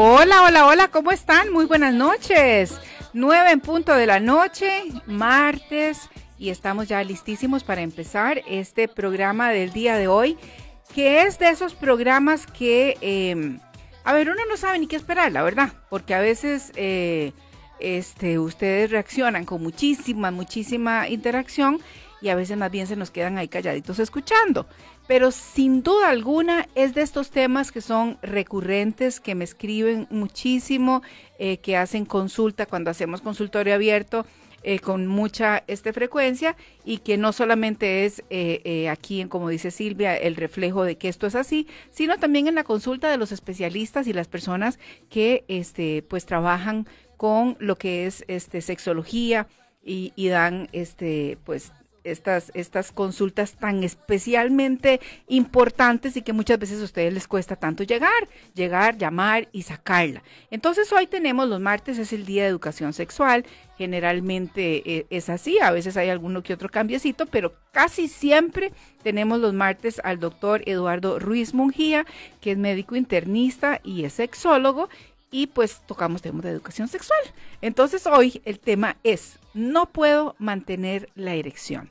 Hola, hola, hola, ¿cómo están? Muy buenas noches. Nueve en punto de la noche, martes, y estamos ya listísimos para empezar este programa del día de hoy, que es de esos programas que, em, a ver, uno no sabe ni qué esperar, la verdad, porque a veces eh, este, ustedes reaccionan con muchísima, muchísima interacción y a veces más bien se nos quedan ahí calladitos escuchando pero sin duda alguna es de estos temas que son recurrentes, que me escriben muchísimo, eh, que hacen consulta cuando hacemos consultorio abierto eh, con mucha este, frecuencia y que no solamente es eh, aquí, en, como dice Silvia, el reflejo de que esto es así, sino también en la consulta de los especialistas y las personas que este, pues trabajan con lo que es este, sexología. Y, y dan este pues estas, estas consultas tan especialmente importantes y que muchas veces a ustedes les cuesta tanto llegar, llegar, llamar y sacarla. Entonces hoy tenemos, los martes es el Día de Educación Sexual, generalmente eh, es así, a veces hay alguno que otro cambiecito, pero casi siempre tenemos los martes al doctor Eduardo Ruiz Mungía, que es médico internista y es sexólogo, y pues tocamos temas de educación sexual. Entonces hoy el tema es, no puedo mantener la erección.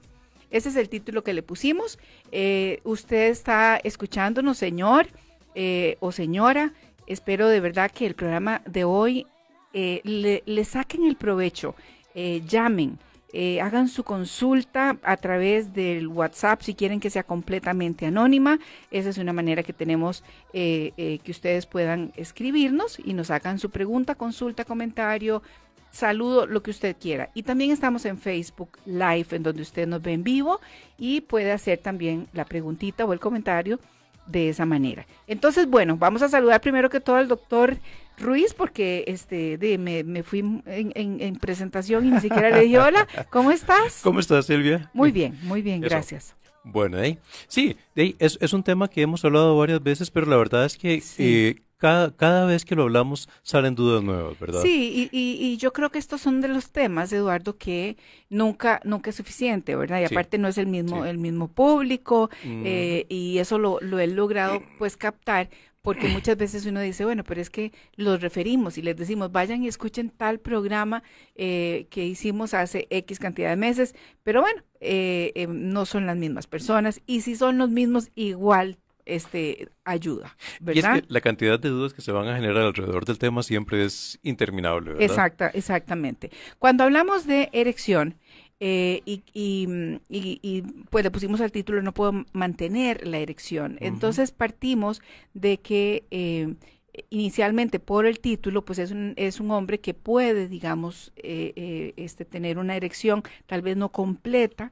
Ese es el título que le pusimos. Eh, usted está escuchándonos, señor eh, o señora. Espero de verdad que el programa de hoy eh, le, le, saquen el provecho, llamen, eh, hagan su consulta a través del WhatsApp si quieren que sea completamente anónima. Esa es una manera que tenemos eh, eh, que ustedes puedan escribirnos y nos hagan su pregunta, consulta, comentario, saludo, lo que usted quiera. Y también estamos en Facebook Live, en donde usted nos ve en vivo y puede hacer también la preguntita o el comentario de esa manera. Entonces, bueno, vamos a saludar primero que todo al doctor Ruiz porque este de, me, fui en, presentación y ni siquiera le dije hola, ¿cómo estás? ¿Cómo estás, Silvia? Muy bien, muy bien, gracias. Bueno, ahí sí, Es, un tema que hemos hablado varias veces, pero la verdad es que eh, cada, cada, vez que lo hablamos salen dudas nuevas, ¿verdad? Sí, y, yo creo que estos son de los temas, Eduardo, que nunca, nunca es suficiente, ¿verdad? Y aparte no es el mismo, el mismo público, mm. eh, y eso lo, lo he logrado pues captar porque muchas veces uno dice, bueno, pero es que los referimos y les decimos, vayan y escuchen tal programa eh, que hicimos hace X cantidad de meses, pero bueno, eh, eh, no son las mismas personas y si son los mismos, igual este, ayuda. ¿verdad? Y es que la cantidad de dudas que se van a generar alrededor del tema siempre es interminable. ¿verdad? Exacta, exactamente. Cuando hablamos de erección, eh, y, mm, y, y, pues le pusimos al título No puedo mantener la erección. Entonces partimos de que eh, inicialmente por el título, pues es un, es un hombre que puede, digamos, eh, este, tener una erección tal vez no completa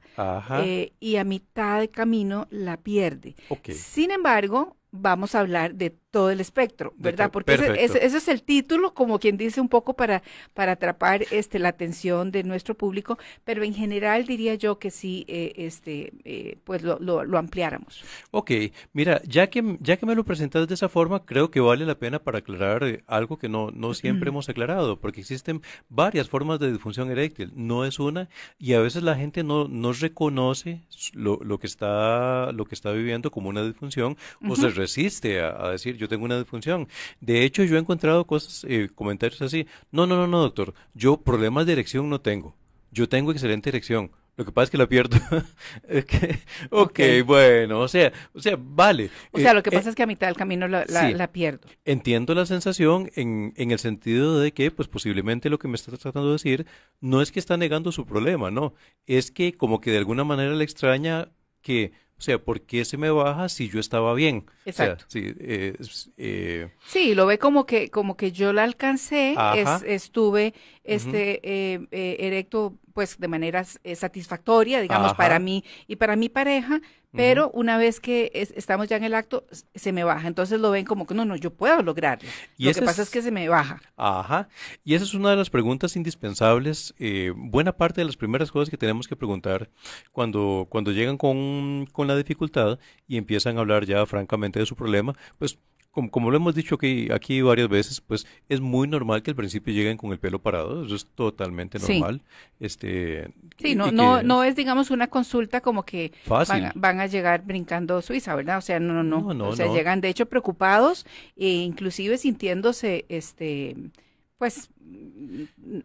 y a mitad de camino la pierde. Sin embargo, vamos a hablar de todo el espectro, ¿verdad? Porque ese, es el título, como quien dice, un poco para, para atrapar este, la atención de nuestro público, pero en general diría yo que sí, eh, este, eh, pues lo, lo, ampliáramos. Ok, mira, ya que, ya que me lo presentas de esa forma, creo que vale la pena para aclarar eh, algo que no, no siempre hemos aclarado, porque existen varias formas de disfunción eréctil, no es una, y a veces la gente no, no reconoce lo, lo, que, está, lo que está viviendo como una disfunción o se resiste a, decir yo tengo una disfunción. De hecho, yo he encontrado cosas, eh, comentarios así, no, no, no, no, doctor, yo problemas de erección no tengo, yo tengo excelente erección. Lo que pasa es que la pierdo. ok, bueno, o sea, o sea, vale. O sea, eh, lo que eh, pasa es que a mitad del camino la, pierdo. Entiendo la sensación en, en, el sentido de que, pues posiblemente lo que me está tratando de decir no es que está negando su problema, no. Es que como que de alguna manera le extraña que o sea, ¿por qué se me baja si yo estaba bien? Exacto. Eh, sí, lo ve como que, como que yo la alcancé, estuve este, eh, eh, erecto pues de manera eh, satisfactoria, digamos, para mí y para mi pareja, pero una vez que estamos ya en el acto, se me baja. Entonces lo ven como que no, no, yo puedo lograrlo. Y lo que pasa es... que se me baja. Ajá. Y esa es una de las preguntas indispensables. Eh, buena parte de las primeras cosas que tenemos que preguntar cuando, cuando llegan con, con la dificultad y empiezan a hablar ya francamente de su problema, pues como, lo hemos dicho aquí, aquí varias veces, pues es muy normal que al principio lleguen con el pelo parado, eso es totalmente normal. Sí. este, sí no, no, no es, digamos, una consulta como que van, a llegar brincando Suiza, ¿verdad? O sea, no, no, no. o sea, llegan de hecho preocupados e inclusive sintiéndose, este, pues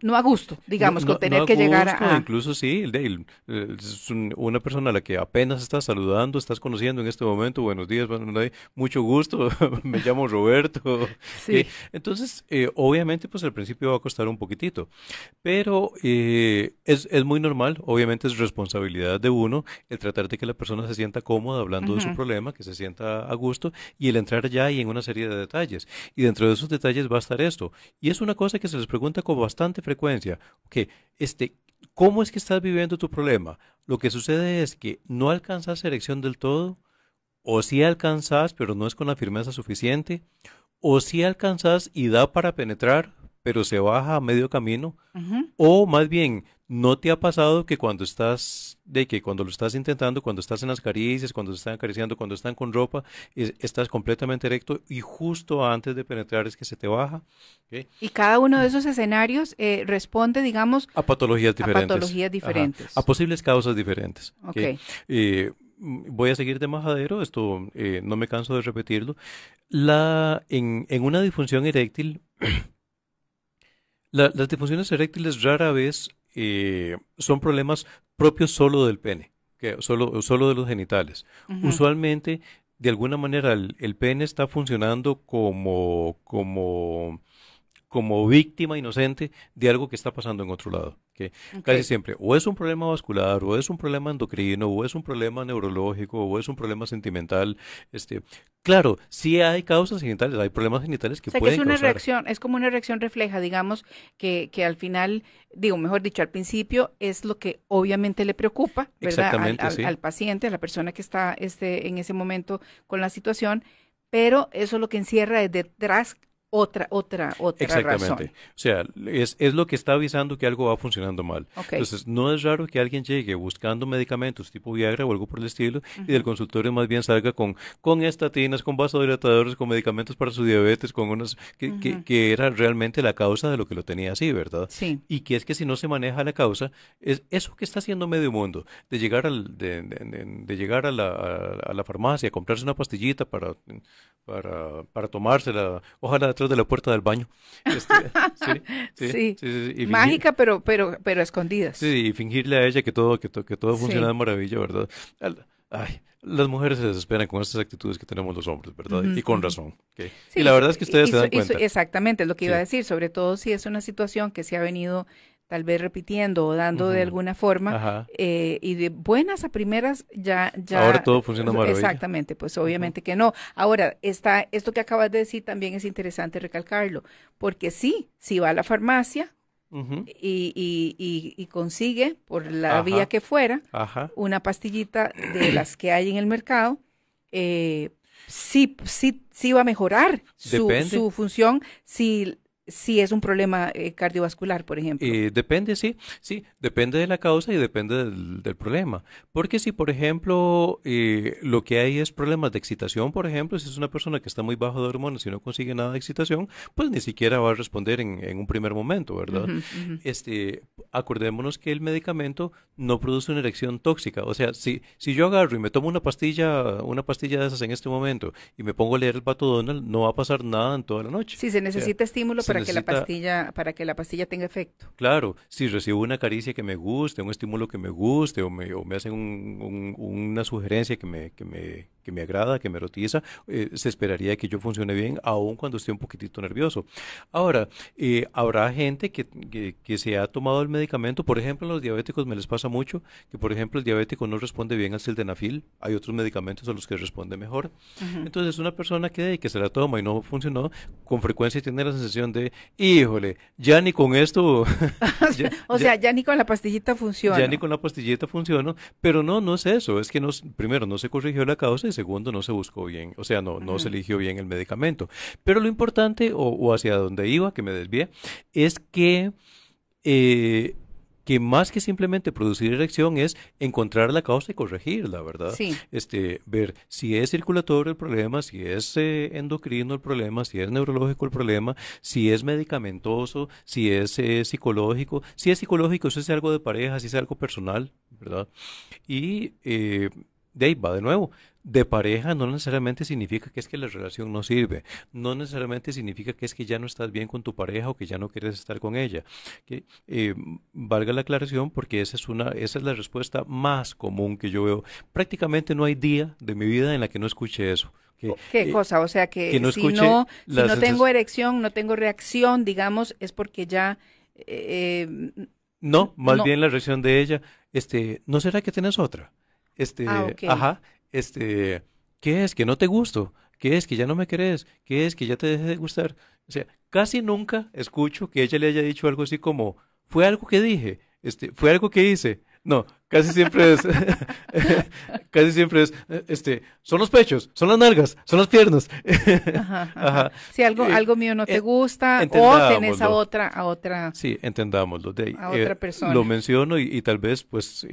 no a gusto, digamos, con tener que llegar a... Incluso sí, el, eh, es una persona a la que apenas estás saludando, estás conociendo en este momento, buenos días, bueno, mucho gusto, me llamo Roberto. Sí. Eh, entonces, eh, obviamente, pues al principio va a costar un poquitito, pero es, es, muy normal, obviamente es responsabilidad de uno el tratar de que la persona se sienta cómoda hablando de su problema, que se sienta a gusto, y el entrar ya y en una serie de detalles. Y dentro de esos detalles va a estar esto. Y es una cosa que se les pregunta con bastante frecuencia, que este, ¿cómo es que estás viviendo tu problema? Lo que sucede es que no alcanzas erección del todo, o si alcanzas, pero no es con la firmeza suficiente, o si alcanzas y da para penetrar, pero se baja a medio camino, o más bien ¿No te ha pasado que cuando estás, de que cuando lo estás intentando, cuando estás en las caricias, cuando se están acariciando, cuando están con ropa, estás completamente erecto y justo antes de penetrar es que se te baja? Y cada uno de esos escenarios eh, responde, digamos, a patologías diferentes. A diferentes. a posibles causas diferentes. Eh, voy a seguir de majadero, esto eh, no me canso de repetirlo. La, en, una disfunción eréctil, las disfunciones eréctiles rara vez eh, son problemas propios solo del pene, que solo, solo de los genitales. Usualmente, de alguna manera, el, el, pene está funcionando como, como como víctima inocente de algo que está pasando en otro lado. Casi siempre, o es un problema vascular, o es un problema endocrino, o es un problema neurológico, o es un problema sentimental. Este, claro, sí hay causas genitales, hay problemas genitales que pueden es una reacción, es como una reacción refleja, digamos, que, al final, digo, mejor dicho, al principio es lo que obviamente le preocupa, Al, paciente, a la persona que está este, en ese momento con la situación, pero eso es lo que encierra detrás otra, otra, otra Exactamente. O sea, es, lo que está avisando que algo va funcionando mal. Entonces, no es raro que alguien llegue buscando medicamentos tipo Viagra o algo por el estilo y del consultorio más bien salga con, con estatinas, con vasodilatadores, con medicamentos para su diabetes, con unas que, era realmente la causa de lo que lo tenía así, ¿verdad? Sí. Y que es que si no se maneja la causa, es eso que está haciendo medio mundo, de llegar, al, de, llegar a, la, la farmacia, comprarse una pastillita para, para, para tomársela, ojalá de la puerta del baño. Este, sí, sí, Mágica, pero, pero, pero escondidas. Sí, y fingirle a ella que todo, que, todo funciona de maravilla, ¿verdad? Ay, las mujeres se desesperan con estas actitudes que tenemos los hombres, ¿verdad? Y con razón. y la verdad es que ustedes se dan cuenta. Exactamente, es lo que iba a decir, sobre todo si es una situación que se ha venido tal vez repitiendo o dando de alguna forma, eh, y de buenas a primeras ya... Ahora todo funciona maravilloso. Exactamente, pues obviamente que no. Ahora, está, esto que acabas de decir también es interesante recalcarlo, porque sí, si va a la farmacia y, y, consigue, por la vía que fuera, una pastillita de las que hay en el mercado, eh, sí, sí, sí va a mejorar su, su función si si es un problema eh, cardiovascular, por ejemplo. Eh, depende, sí, sí, depende de la causa y depende del, problema. Porque si, por ejemplo, eh, lo que hay es problemas de excitación, por ejemplo, si es una persona que está muy bajo de hormonas y no consigue nada de excitación, pues ni siquiera va a responder en, un primer momento, ¿verdad? Este, acordémonos que el medicamento no produce una erección tóxica. O sea, si, si yo agarro y me tomo una pastilla, una pastilla de esas en este momento y me pongo a leer el pato Donald, no va a pasar nada en toda la noche. Si se necesita estímulo para la pastilla, para que la pastilla tenga efecto. Claro, si recibo una caricia que me guste, un estímulo que me guste, o me, me hacen una sugerencia que me, que me que me agrada, que me erotiza, eh, se esperaría que yo funcione bien, aun cuando esté un poquitito nervioso. Ahora, eh, habrá gente que, que, se ha tomado el medicamento, por ejemplo, a los diabéticos me les pasa mucho, que por ejemplo el diabético no responde bien al sildenafil, hay otros medicamentos a los que responde mejor. Entonces, una persona que, que se la toma y no funcionó, con frecuencia tiene la sensación de, híjole, ya ni con esto... o sea, ya, ya, ni con la pastillita funciona. Ya ni con la pastillita funciona, pero no, no es eso, es que no, primero no se corrigió la causa segundo no se buscó bien, o sea, no, no se eligió bien el medicamento. Pero lo importante, o, hacia donde iba, que me desvié, es que, eh, que más que simplemente producir erección es encontrar la causa y corregirla, ¿verdad? Sí. Este, ver si es circulatorio el problema, si es eh, endocrino el problema, si es neurológico el problema, si es medicamentoso, si es eh, psicológico, si es psicológico, si es algo de pareja, si es algo personal, ¿verdad? Y de ahí va de nuevo, de pareja no necesariamente significa que es que la relación no sirve, no necesariamente significa que es que ya no estás bien con tu pareja o que ya no quieres estar con ella. Que, eh, valga la aclaración porque esa es, una, esa es la respuesta más común que yo veo. Prácticamente no hay día de mi vida en la que no escuche eso. Oh, ¿Qué eh, cosa? O sea, que, si, no, si no tengo erección, no tengo reacción, digamos, es porque ya... Eh, no, más bien la reacción de ella, este, ¿no será que tienes otra? Este, ah, ajá, este, ¿qué es? Que no te gusto, ¿qué es? Que ya no me crees? ¿qué es? Que ya te dejé de gustar. O sea, casi nunca escucho que ella le haya dicho algo así como, fue algo que dije, este, fue algo que hice. No, casi siempre es, casi siempre es, este, son los pechos, son las nalgas, son las piernas. Si algo, eh, algo mío no te eh, gusta o tenés a otra, a otra. Sí, entendámoslo. De, a eh, otra persona. Lo menciono y, y tal vez, pues,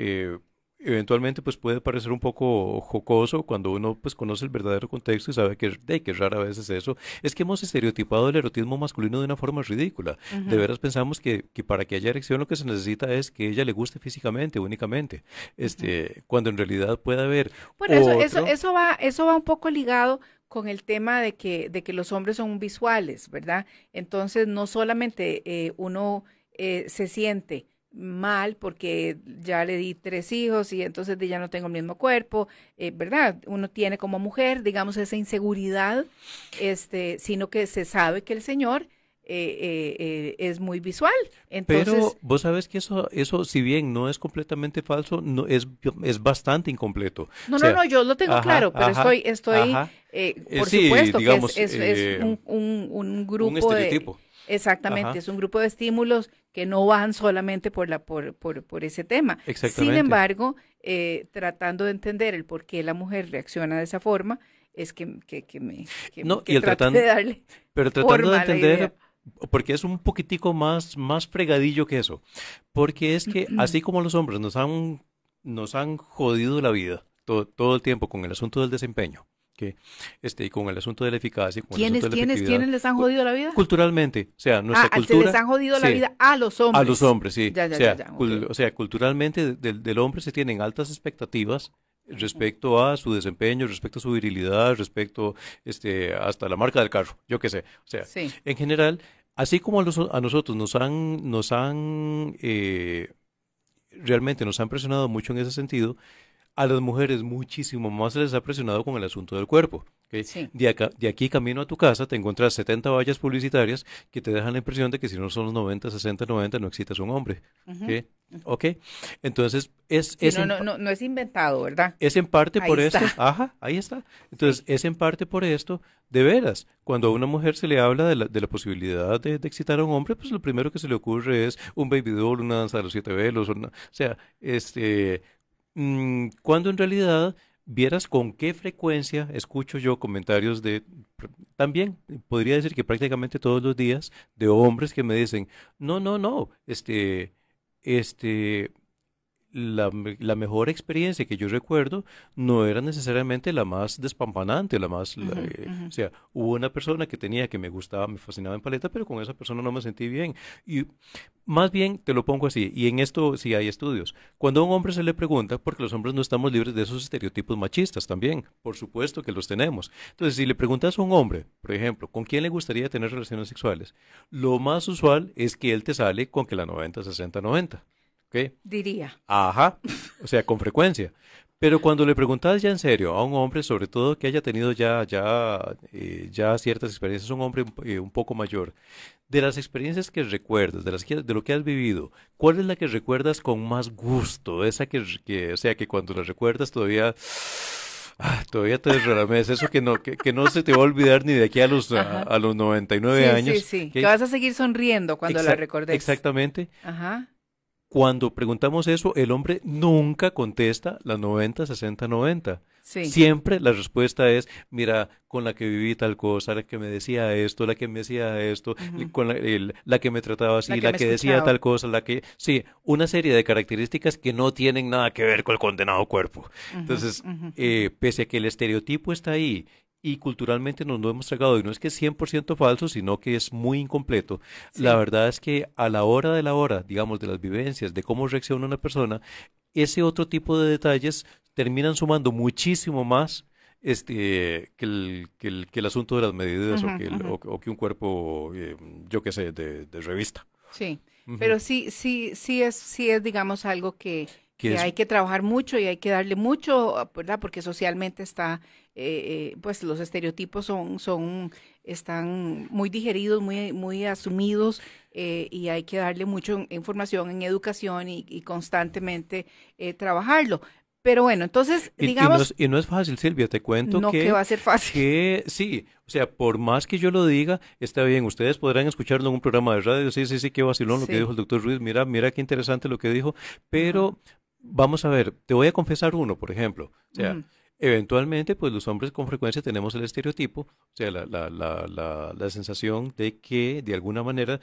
eventualmente pues puede parecer un poco jocoso cuando uno pues conoce el verdadero contexto y sabe que, de que rara vez es eso, es que hemos estereotipado el erotismo masculino de una forma ridícula. De veras pensamos que, para que haya erección lo que se necesita es que ella le guste físicamente únicamente, este, cuando en realidad puede haber... Bueno, eso, eso, eso, va, eso va un poco ligado con el tema de que, de que los hombres son visuales, ¿verdad? Entonces no solamente eh, uno eh, se siente mal porque ya le di tres hijos y entonces ya no tengo el mismo cuerpo, eh, ¿verdad? Uno tiene como mujer, digamos, esa inseguridad, este, sino que se sabe que el Señor eh, eh, es muy visual. Entonces, Pero vos sabes que eso, eso, si bien no es completamente falso, no es, es bastante incompleto. No, no, no, yo lo tengo claro, pero estoy, estoy, por supuesto que es, un, un, grupo de Exactamente, es un grupo de estímulos que no van solamente por, la, por, por, por ese tema. Sin embargo, eh, tratando de entender el por qué la mujer reacciona de esa forma, es que, me que, de darle Pero tratando de entender, porque es un poquitico más, más fregadillo que eso, porque es que así como los hombres nos han, nos han jodido la vida todo, todo el tiempo con el asunto del desempeño, que este, y con el asunto de la eficacia. Con ¿Quiénes, les han jodido la vida? Culturalmente, o sea, nuestra ah, Se les han jodido la vida a los hombres. A los hombres, sí. o, sea, culturalmente del, hombre se tienen altas expectativas respecto a su desempeño, respecto a su virilidad, respecto este, hasta la marca del carro, yo qué sé. O sea, en general, así como a, nosotros nos han, nos han eh, realmente nos han presionado mucho en ese sentido, a las mujeres muchísimo más se les ha presionado con el asunto del cuerpo. De, aquí camino a tu casa te encuentras 70 vallas publicitarias que te dejan la impresión de que si no son los 90, 60, 90 no excitas a un hombre. ¿okay? ¿Ok? Entonces, es... no, no, no, es inventado, ¿verdad? Es en parte por eso esto. Ajá, ahí está. Entonces, es en parte por esto, de veras, cuando a una mujer se le habla de la, posibilidad de, excitar a un hombre, pues lo primero que se le ocurre es un baby doll, una danza de los siete velos, o sea, este, Mm, cuando en realidad vieras con qué frecuencia escucho yo comentarios de, también podría decir que prácticamente todos los días, de hombres que me dicen, no, no, no, este, este, la, mejor experiencia que yo recuerdo no era necesariamente la más despampanante, la más... Eh, o sea, hubo una persona que tenía que me gustaba, me fascinaba en paleta, pero con esa persona no me sentí bien. Y más bien, te lo pongo así, y en esto sí hay estudios. Cuando a un hombre se le pregunta, porque los hombres no estamos libres de esos estereotipos machistas también, por supuesto que los tenemos. Entonces, si le preguntas a un hombre, por ejemplo, ¿con quién le gustaría tener relaciones sexuales? Lo más usual es que él te sale con que la 90, 60, 90. ¿okay? Diría. Ajá, o sea, con frecuencia. Pero cuando le preguntas ya en serio a un hombre, sobre todo que haya tenido ya, ya, eh, ya ciertas experiencias, un hombre eh, un poco mayor, de las experiencias que recuerdas, de, las de lo que has vivido, ¿cuál es la que recuerdas con más gusto? Esa que, o sea, que cuando la recuerdas todavía... Ah, todavía te desrelamés, eso que no, que, no se te va a olvidar ni de aquí a los, a, 99 años. Sí, sí, que vas a seguir sonriendo cuando la recordes. Exactamente. Ajá cuando preguntamos eso, el hombre nunca contesta la 90, 60, 90. Siempre la respuesta es, mira, con la que viví tal cosa, la que me decía esto, la que me decía esto, con la, que me trataba así, la que, decía tal cosa, la que... Sí, una serie de características que no tienen nada que ver con el condenado cuerpo. Entonces, eh, pese a que el estereotipo está ahí y culturalmente nos lo hemos tragado. Y no es que es 100% falso, sino que es muy incompleto. La verdad es que a la hora de la hora, digamos, de las vivencias, de cómo reacciona una persona, ese otro tipo de detalles terminan sumando muchísimo más este que el, que el, asunto de las medidas o, que un cuerpo, eh, yo qué sé, de, revista. Sí, pero sí, sí, sí es, es, digamos, algo que, hay que trabajar mucho y hay que darle mucho, ¿verdad? Porque socialmente está eh, eh, pues los estereotipos son, son, están muy digeridos, muy, muy asumidos eh, y hay que darle mucho información en educación y, constantemente trabajarlo. Pero bueno, entonces, digamos... Y, no es, fácil, Silvia, te cuento no que... va a ser fácil. sí, o sea, por más que yo lo diga, está bien, ustedes podrán escucharlo en un programa de radio, sí, sí, sí, qué vacilón lo que dijo el doctor Ruiz, mira, mira qué interesante lo que dijo, pero vamos a ver, te voy a confesar uno, por ejemplo, o sea... Eventualmente, pues los hombres con frecuencia tenemos el estereotipo, o sea, la, la, la, la sensación de que de alguna manera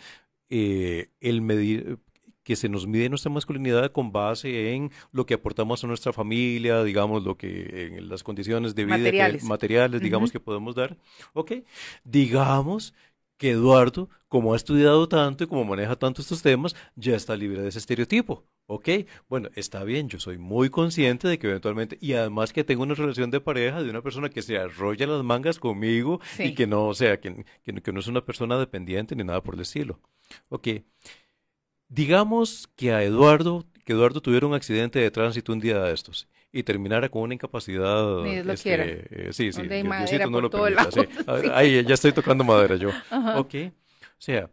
eh, el medir, que se nos mide nuestra masculinidad con base en lo que aportamos a nuestra familia, digamos, lo que en las condiciones de vida materiales, digamos, que podemos dar. Ok, digamos que Eduardo, como ha estudiado tanto y como maneja tanto estos temas, ya está libre de ese estereotipo. ¿Ok? Bueno, está bien, yo soy muy consciente de que eventualmente, y además que tengo una relación de pareja de una persona que se arrolla las mangas conmigo y que no, o sea, que, que no es una persona dependiente ni nada por el estilo. Ok. Digamos que a Eduardo que Eduardo tuviera un accidente de tránsito un día de estos y terminara con una incapacidad. de lo este, eh, sí, sí, no lo ya estoy tocando madera yo. Ok. O sea,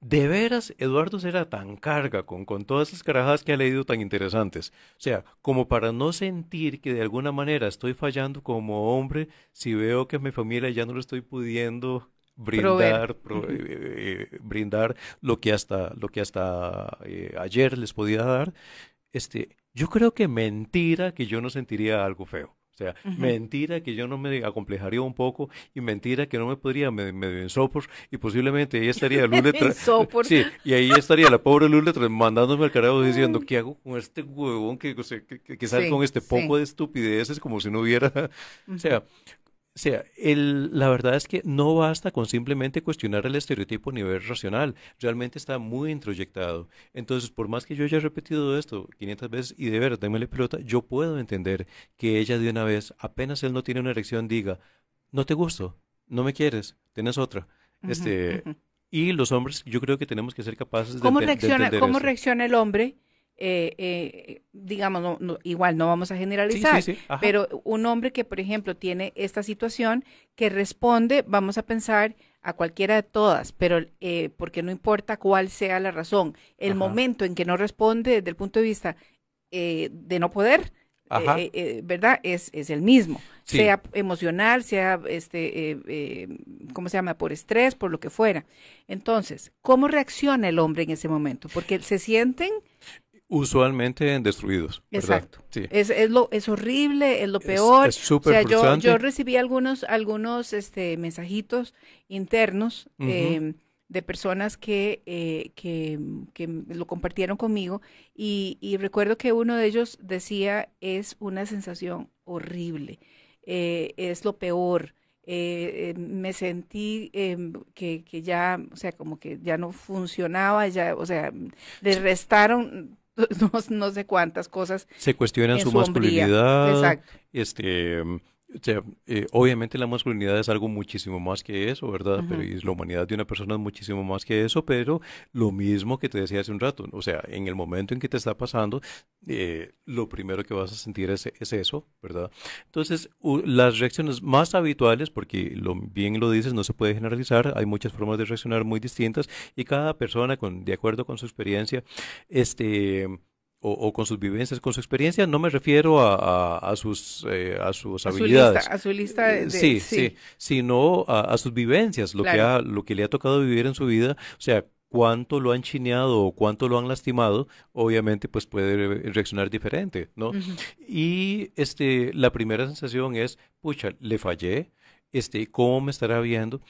de veras, Eduardo será tan carga con, con todas esas carajadas que ha leído tan interesantes. O sea, como para no sentir que de alguna manera estoy fallando como hombre si veo que a mi familia ya no lo estoy pudiendo brindar, eh, eh, brindar lo que hasta, lo que hasta eh, ayer les podía dar. Este, yo creo que mentira que yo no sentiría algo feo. O sea, mentira que yo no me acomplejaría un poco y mentira que no me podría me me sopor y posiblemente ahí estaría sopor. sí, y ahí estaría la pobre 3 mandándome al carajo diciendo, mm. ¿qué hago con este huevón que, sale con este poco de estupideces como si no hubiera? O sea, o sea, el, la verdad es que no basta con simplemente cuestionar el estereotipo a nivel racional, realmente está muy introyectado. Entonces, por más que yo haya repetido esto 500 veces y de verdad démele pelota, yo puedo entender que ella de una vez, apenas él no tiene una erección, diga, no te gusto, no me quieres, tienes otra. este, Y los hombres, yo creo que tenemos que ser capaces de, reacciona, ¿Cómo reacciona el hombre? Eh, eh, digamos, igual no vamos a generalizar, pero un hombre que, por ejemplo, tiene esta situación que responde, vamos a pensar a cualquiera de todas, pero eh, porque no importa cuál sea la razón, el momento en que no responde desde el punto de vista eh, de no poder, ¿verdad? Es, es el mismo. Sea emocional, sea, este, eh, ¿cómo se llama? Por estrés, por lo que fuera. Entonces, ¿cómo reacciona el hombre en ese momento? Porque se sienten usualmente destruidos. Exacto. Es, lo, es horrible, es lo peor. Es, súper o sea, yo, yo, recibí algunos, algunos este, mensajitos internos em, de personas eh, que, lo compartieron conmigo y, y, recuerdo que uno de ellos decía, es una sensación horrible, eh, es lo peor. Eh, me sentí em, que, ya, o sea, como que ya no funcionaba, ya, o sea, le restaron no, sé cuántas cosas. Se cuestionan su, su masculinidad, este o sea, eh, obviamente la masculinidad es algo muchísimo más que eso, ¿verdad? Pero y la humanidad de una persona es muchísimo más que eso, pero lo mismo que te decía hace un rato, o sea, en el momento en que te está pasando, eh, lo primero que vas a sentir es, es eso, ¿verdad? Entonces, las reacciones más habituales, porque lo, bien lo dices, no se puede generalizar, hay muchas formas de reaccionar muy distintas y cada persona, de acuerdo con su experiencia, este o, con sus vivencias, con su experiencia, no me refiero a, eh, sus, a sus habilidades. a su lista de, sí, sí, sino a, sus vivencias, lo, que ha, lo que le ha tocado vivir en su vida, o sea, cuánto lo han chineado o cuánto lo han lastimado, obviamente pues puede reaccionar diferente, ¿no? Y este, la primera sensación es, pucha, le fallé, este, cómo me estará viendo.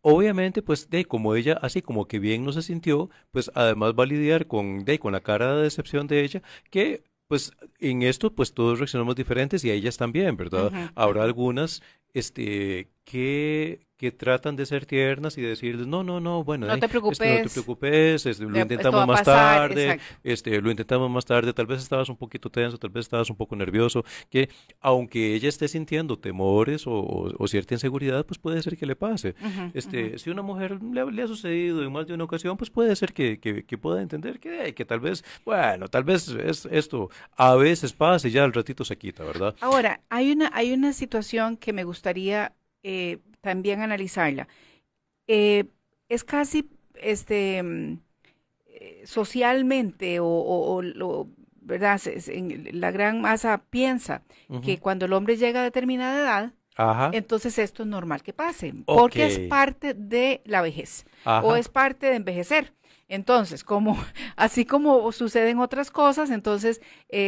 Obviamente, pues, de como ella, así como que bien no se sintió, pues además va a lidiar con, de, con la cara de decepción de ella, que pues en esto, pues todos reaccionamos diferentes y a ellas también, ¿verdad? Habrá algunas este, que, que tratan de ser tiernas y decirles, no, no, no, bueno, no, eh, te, preocupes. no te preocupes, este, lo intentamos más tarde, este, lo intentamos más tarde, tal vez estabas un poquito tenso, tal vez estabas un poco nervioso, que aunque ella esté sintiendo temores o, cierta inseguridad, pues puede ser que le pase. Si a este, Si una mujer le, ha sucedido en más de una ocasión, pues puede ser que, que, pueda entender que, que tal vez, bueno, tal vez es esto a veces pasa y ya al ratito se quita, ¿verdad? Ahora, hay una, hay una situación que me gustaría eh, también analizarla. Eh, es casi este, mm, eh, socialmente o, ¿verdad? la gran masa piensa que cuando el hombre llega a determinada edad, entonces esto es normal que pase, porque es parte de la vejez o es parte de envejecer. Entonces, como, así como suceden otras cosas, entonces,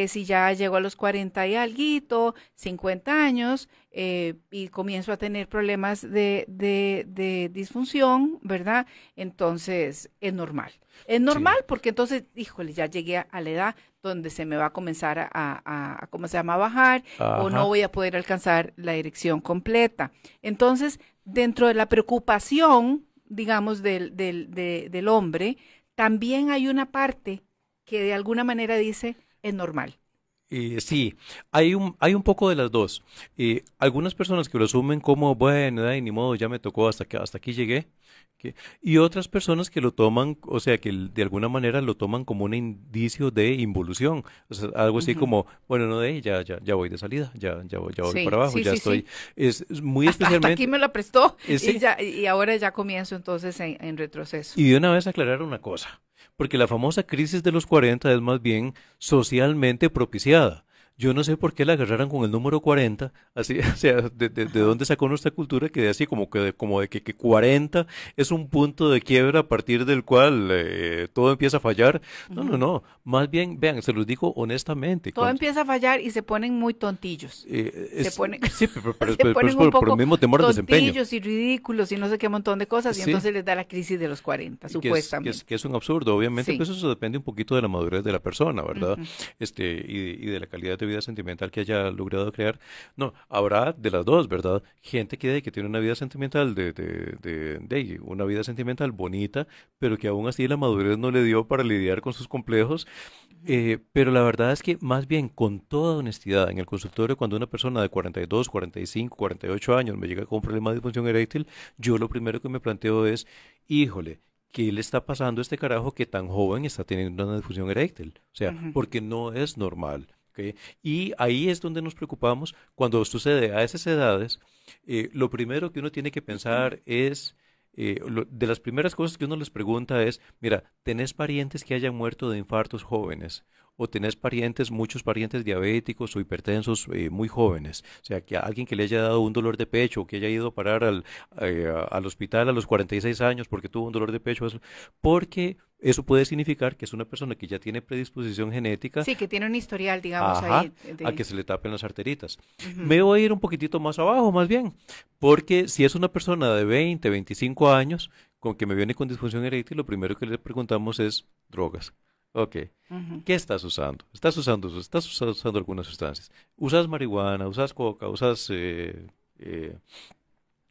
si ya llegó a los 40 y algo, 50 años, eh, y comienzo a tener problemas de, de, disfunción, ¿verdad? Entonces es normal. Es normal porque entonces, híjole, ya llegué a, la edad donde se me va a comenzar a, ¿cómo se llama?, bajar o no voy a poder alcanzar la dirección completa. Entonces, dentro de la preocupación, digamos, del, del, del hombre, también hay una parte que de alguna manera dice, es normal. Eh, sí, hay un, hay un poco de las dos. Eh, algunas personas que lo asumen como, bueno, ni modo, ya me tocó, hasta, que, hasta aquí llegué. y otras personas que lo toman, o sea, que de alguna manera lo toman como un indicio de involución. algo así como, bueno, no de ya, ya, voy de salida, ya, ya, voy para abajo, ya estoy. Es muy hasta, aquí me la prestó eh, y, ahora ya comienzo entonces en retroceso. Y de una vez aclarar una cosa porque la famosa crisis de los 40 es más bien socialmente propiciada. Yo no sé por qué la agarraran con el número 40, así, o sea, de, dónde sacó nuestra cultura que de así como que, como de que, 40 es un punto de quiebra a partir del cual eh, todo empieza a fallar. No, no, no, más bien, vean, se los digo honestamente. Todo empieza a fallar y se ponen muy tontillos. Eh, se ponen, sí, pero, pero, por, el mismo temor de desempeño. Tontillos y ridículos y no sé qué montón de cosas y entonces les da la crisis de los 40, supuestamente. Es, que, es, un absurdo, obviamente, pues eso depende un poquito de la madurez de la persona, ¿verdad? este y, y de la calidad de vida sentimental que haya logrado crear. No, habrá de las dos, ¿verdad? Gente que, que tiene una vida sentimental, de, de, de, una vida sentimental bonita, pero que aún así la madurez no le dio para lidiar con sus complejos. Eh, pero la verdad es que más bien con toda honestidad, en el consultorio cuando una persona de 42, 45, 48 años me llega con un problema de disfunción eréctil, yo lo primero que me planteo es, híjole, ¿qué le está pasando a este carajo que tan joven está teniendo una disfunción eréctil? O sea, porque no es normal. Y ahí es donde nos preocupamos cuando sucede a esas edades. Eh, lo primero que uno tiene que pensar es... Eh, de las primeras cosas que uno les pregunta es, mira, ¿tenés parientes que hayan muerto de infartos jóvenes? o tenés parientes, muchos parientes diabéticos o hipertensos eh, muy jóvenes. O sea, que alguien que le haya dado un dolor de pecho o que haya ido a parar al, eh, al hospital a los 46 años porque tuvo un dolor de pecho, porque eso puede significar que es una persona que ya tiene predisposición genética. Sí, que tiene un historial, digamos, ahí. A que se le tapen las arteritas. Me voy a ir un poquitito más abajo, más bien, porque si es una persona de 20, 25 años, con que me viene con disfunción eréctil, lo primero que le preguntamos es drogas. Ok. ¿Qué estás usando? ¿Estás usando, estás usando algunas sustancias? ¿Usas marihuana? ¿Usas coca? ¿Usas, eh, eh,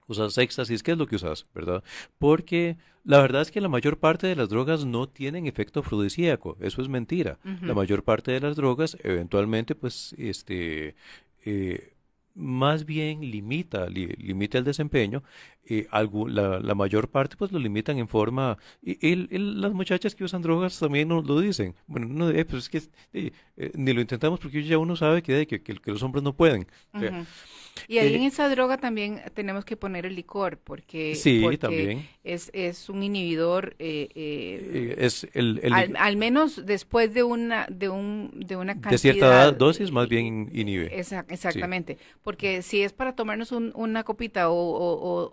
usas éxtasis? ¿Qué es lo que usas? ¿Verdad? Porque la verdad es que la mayor parte de las drogas no tienen efecto afrodisíaco. Eso es mentira. La mayor parte de las drogas eventualmente pues este... Eh, más bien limita, limita el desempeño. Eh, la, mayor parte pues lo limitan en forma... Y, las muchachas que usan drogas también nos lo dicen. Bueno, no, eh, pues, es que eh, eh, ni lo intentamos porque ya uno sabe que, que, los hombres no pueden. y ahí en esa droga también tenemos que poner el licor porque, sí, también. Es, un inhibidor. es al, menos después de una, de un, de una cantidad... De cierta dosis más bien inhibe. exactamente porque si es para tomarnos una copita o,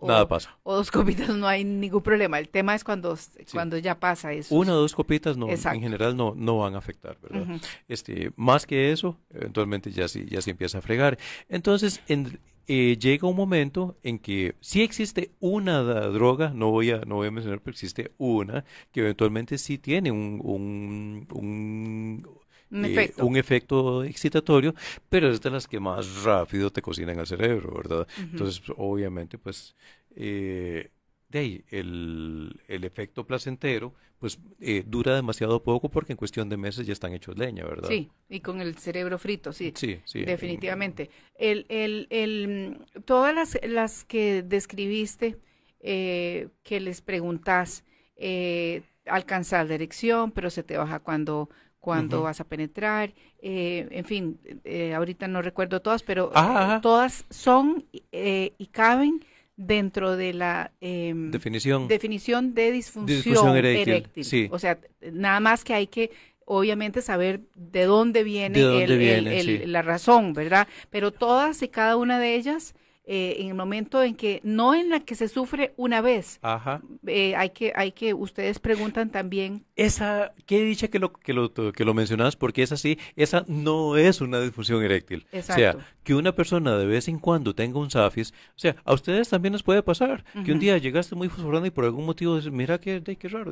dos copitas no hay ningún problema. El tema es cuando, cuando ya pasa eso. Una o dos copitas no, en general no, no van a afectar, ¿verdad? este, más que eso, eventualmente ya sí, ya se empieza a fregar. Entonces, en, eh, llega un momento en que sí existe una droga, no voy a, no voy a mencionar, pero existe una que eventualmente sí tiene un, un, un un, efecto. excitatorio, pero es de las que más rápido te cocinan el cerebro, ¿verdad? Entonces, obviamente, pues... Eh, de ahí el, efecto placentero, pues eh, dura demasiado poco porque en cuestión de meses ya están hechos leña, ¿verdad? Sí, y con el cerebro frito, sí. Sí, sí. Definitivamente. El, el, todas las, que describiste, eh, que les preguntas, eh, alcanzar la erección, pero se te baja cuando, cuando vas a penetrar, eh, en fin, eh, ahorita no recuerdo todas, pero ah, ah, ah. todas son eh, y caben dentro de la em, definición. definición de disfunción, eréctil. O sea, nada más que hay que obviamente saber de dónde viene, la razón, ¿verdad? Pero todas y cada una de ellas eh, en el momento en que, no en la que se sufre una vez. Eh, hay que, hay que, ustedes preguntan también. Esa, qué dicha que lo, que lo, que lo mencionas, porque es así, esa no es una difusión eréctil. O sea, que una persona de vez en cuando tenga un SAFIS, o sea, a ustedes también les puede pasar, que un día llegaste muy fosforando y por algún motivo dices, mira que, qué raro,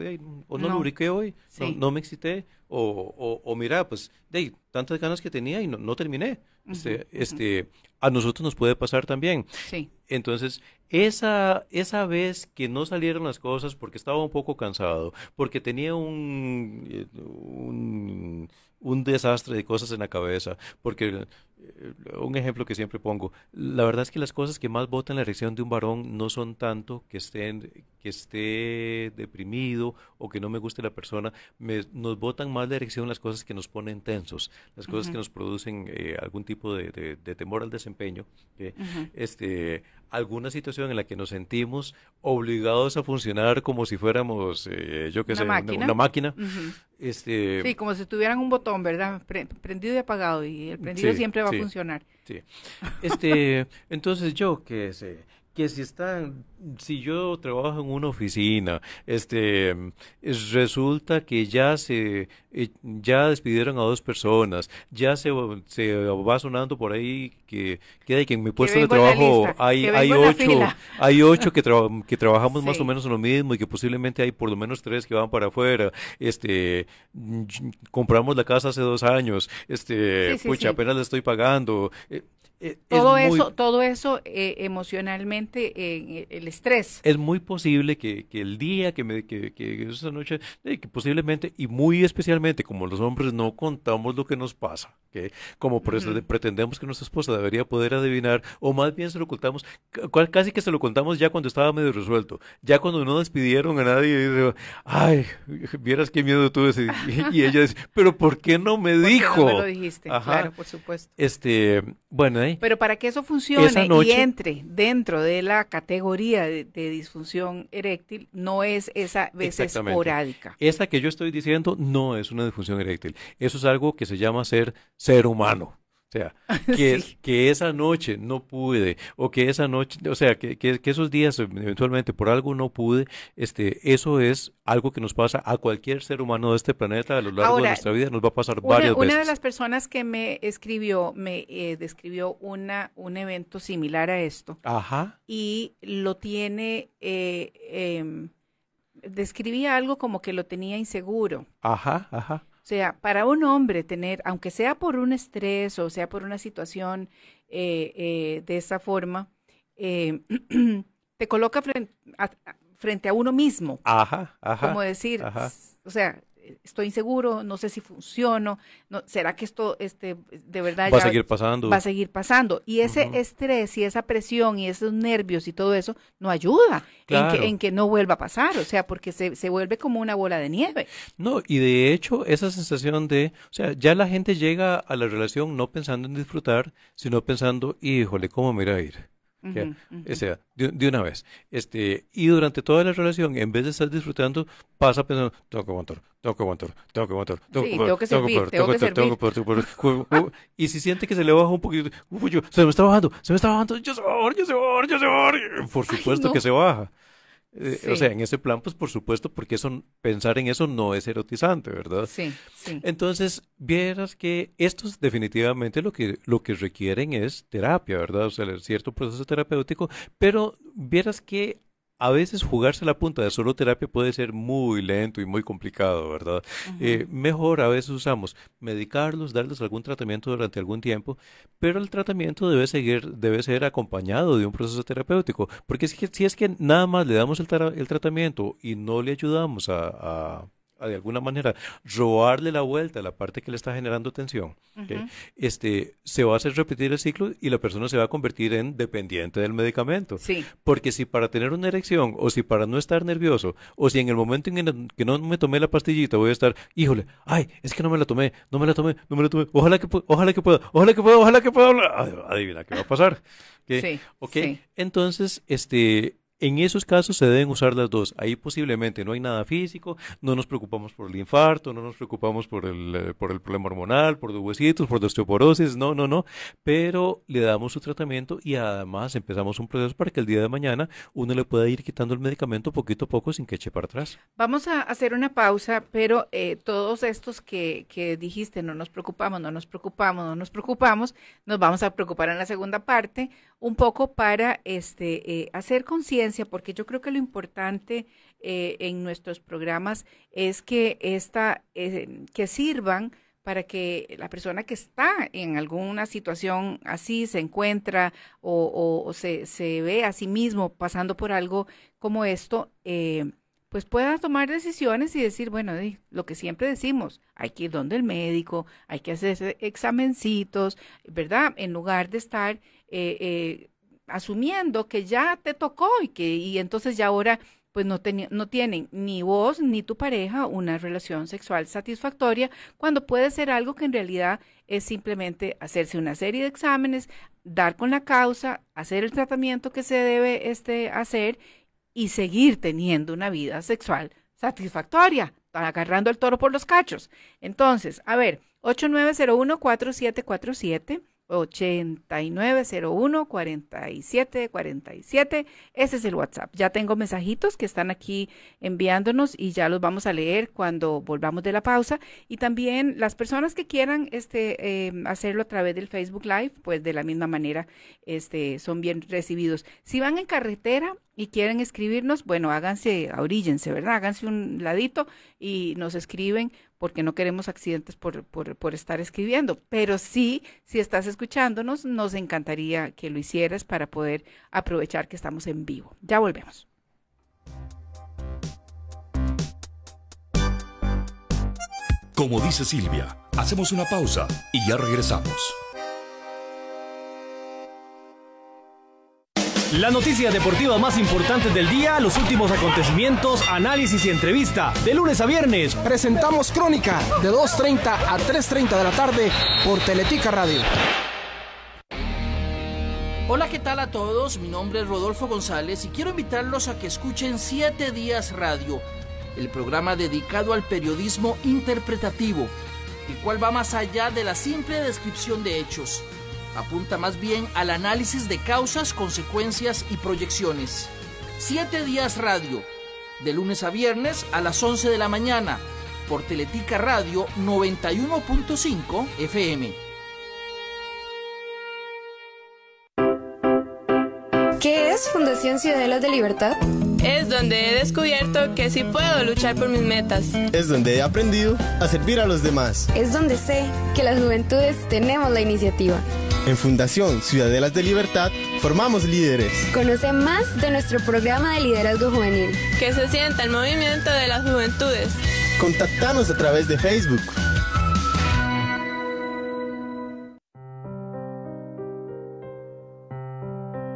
o no, lo lubriqué hoy, no me excité, o, mira, pues, de tantas ganas que tenía y no, terminé. este, este, a nosotros nos puede pasar también. Sí. Entonces, esa, esa vez que no salieron las cosas porque estaba un poco cansado, porque tenía un, eh, un, un desastre de cosas en la cabeza, porque eh, un ejemplo que siempre pongo. La verdad es que las cosas que más votan la erección de un varón no son tanto que, estén, que esté deprimido o que no me guste la persona. nos votan más la erección las cosas que nos ponen tensos, las cosas que nos producen eh, algún tipo de, temor al desempeño, este, alguna situación en la que nos sentimos obligados a funcionar como si fuéramos, eh, yo qué sé, Una, máquina. Este sí, como si tuvieran un botón, ¿verdad? prendido y apagado y el prendido siempre va funcionar. Sí. Este, entonces yo que sé, que si están, si yo trabajo en una oficina, este, resulta que ya se, eh, ya despidieron a dos personas, ya se, se va sonando por ahí que, que en mi puesto de trabajo hay, hay ocho, hay ocho que, que trabajamos más o menos en lo mismo y que posiblemente hay por lo menos tres que van para afuera, este, compramos la casa hace dos años, este, apenas la estoy pagando, eh, e, todo, eso, todo eso eh, emocionalmente, eh, el estrés. Es muy posible que, que el día que, me, que, esa noche, eh, que posiblemente y muy especialmente como los hombres no contamos lo que nos pasa, que como pretendemos que nuestra esposa debería poder adivinar, o más bien se lo contamos, casi que se lo contamos ya cuando estaba medio resuelto, ya cuando no despidieron a nadie, ay, vieras qué miedo tuve y, ella dice, pero ¿por qué no me dijo? lo dijiste, claro, por supuesto. Este, bueno, pero para que eso funcione y entre dentro de la categoría de, disfunción eréctil, no es esa vez esporádica. Esa que yo estoy diciendo no es una disfunción eréctil. Eso es algo que se llama ser ser humano. O sea, que, que esa noche no pude, o que esa noche, o sea, que, esos días eventualmente por algo no pude, este, eso es algo que nos pasa a cualquier ser humano de este planeta a lo largo de nuestra vida, nos va a pasar varias veces. Una de las personas que me escribió, me eh, describió una, un evento similar a esto. Ajá. Y lo tiene, eh, em, describía algo como que lo tenía inseguro. Ajá, ajá. O sea, para un hombre tener, aunque sea por un estrés o sea por una situación eh, eh, de esa forma, eh, te coloca frente a, uno mismo. Ajá, ajá. Como decir, o sea, eh, estoy inseguro, no sé si funciono, no, ¿será que esto este, de verdad va a seguir pasando? Va a seguir pasando. Y ese estrés y esa presión y esos nervios y todo eso no ayuda en, que, en, que, no vuelva a pasar, o sea, porque se, se, vuelve como una bola de nieve. No, y de hecho esa sensación de, o sea, ya la gente llega a la relación no pensando en disfrutar, sino pensando, híjole, ¿cómo me irá a ir? O sea, de, una vez. Este, y durante toda la relación, en vez de estar disfrutando, pasa pensando, tengo que aguantar, tengo que aguantar, tengo que aguantar, tengo que aguantar, tengo que aguantar, tengo que aguantar, Y si siente que se le baja un poquito, yo, se me está bajando, se me está bajando, yo se yo se yo se Por supuesto que se baja. Eh, o sea, en ese plan, pues por supuesto, porque eso, pensar en eso no es erotizante, ¿verdad? Sí, sí. Entonces, vieras que estos definitivamente lo que, lo que requieren es terapia, ¿verdad? O sea, cierto proceso terapéutico, pero vieras que a veces jugarse la punta de solo terapia puede ser muy lento y muy complicado, ¿verdad? Eh, mejor a veces usamos medicarlos, darles algún tratamiento durante algún tiempo, pero el tratamiento debe seguir, debe ser acompañado de un proceso terapéutico, porque si, es que nada más le damos el, tratamiento y no le ayudamos a de alguna manera robarle la vuelta a la parte que le está generando tensión, este, se va a hacer repetir el ciclo y la persona se va a convertir en dependiente del medicamento. Sí. Porque si para tener una erección o si para no estar nervioso o si en el momento en que no me tomé la pastillita voy a estar, híjole, ay, es que no me la tomé, no me la tomé, no me la tomé, ojalá que, ojalá que pueda, ojalá que pueda, ojalá que pueda, adivina qué va a pasar. okay. Entonces, este, en esos casos se deben usar las dos. Ahí posiblemente no hay nada físico, no nos preocupamos por el infarto, no nos preocupamos por el, eh, por el problema hormonal, por los huesitos, por la osteoporosis, no, no, no. Pero le damos su tratamiento y además empezamos un proceso para que el día de mañana uno le pueda ir quitando el medicamento poquito a poco sin que eche para atrás. Vamos a hacer una pausa, pero eh, todos estos que, dijiste, no nos preocupamos, no nos preocupamos, no nos preocupamos, nos vamos a preocupar en la segunda parte un poco para este, eh, hacer conciencia porque yo creo que lo importante eh, en nuestros programas es que, esta, eh, que sirvan para que la persona que está en alguna situación así se encuentra o, se, ve a sí mismo pasando por algo como esto, eh, pues pueda tomar decisiones y decir, bueno, lo que siempre decimos, hay que ir donde el médico, hay que hacer examencitos, ¿verdad? En lugar de estar asumiendo que ya te tocó y que y entonces ya ahora pues no, no tienen ni vos ni tu pareja una relación sexual satisfactoria cuando puede ser algo que en realidad es simplemente hacerse una serie de exámenes, dar con la causa, hacer el tratamiento que se debe este, hacer y seguir teniendo una vida sexual satisfactoria, agarrando el toro por los cachos. Entonces, a ver, 8901-4747 y siete, Ese es el WhatsApp. Ya tengo mensajitos que están aquí enviándonos y ya los vamos a leer cuando volvamos de la pausa. Y también las personas que quieran este, em, hacerlo a través del Facebook Live, pues de la misma manera este, son bien recibidos. Si van en carretera, y quieren escribirnos, bueno, háganse, se ¿verdad? Háganse un ladito y nos escriben porque no queremos accidentes por, estar escribiendo, pero sí, si estás escuchándonos, nos encantaría que lo hicieras para poder aprovechar que estamos en vivo. Ya volvemos. Como dice Silvia, hacemos una pausa y ya regresamos. La noticia deportiva más importante del día, los últimos acontecimientos, análisis y entrevista. De lunes a viernes presentamos Crónica de 2.30 a 3.30 de la tarde por Teletica Radio. Hola, ¿qué tal a todos? Mi nombre es Rodolfo González y quiero invitarlos a que escuchen 7 días radio, el programa dedicado al periodismo interpretativo, el cual va más allá de la simple descripción de hechos apunta más bien al análisis de causas, consecuencias y proyecciones. Siete días radio, de lunes a viernes a las 11 de la mañana, por Teletica Radio 91.5 FM. ¿Qué es Fundación Ciudadela de Libertad? Es donde he descubierto que sí puedo luchar por mis metas. Es donde he aprendido a servir a los demás. Es donde sé que las juventudes tenemos la iniciativa. En Fundación Ciudadelas de Libertad formamos líderes. Conoce más de nuestro programa de liderazgo juvenil. Que se sienta el movimiento de las juventudes. Contactanos a través de Facebook.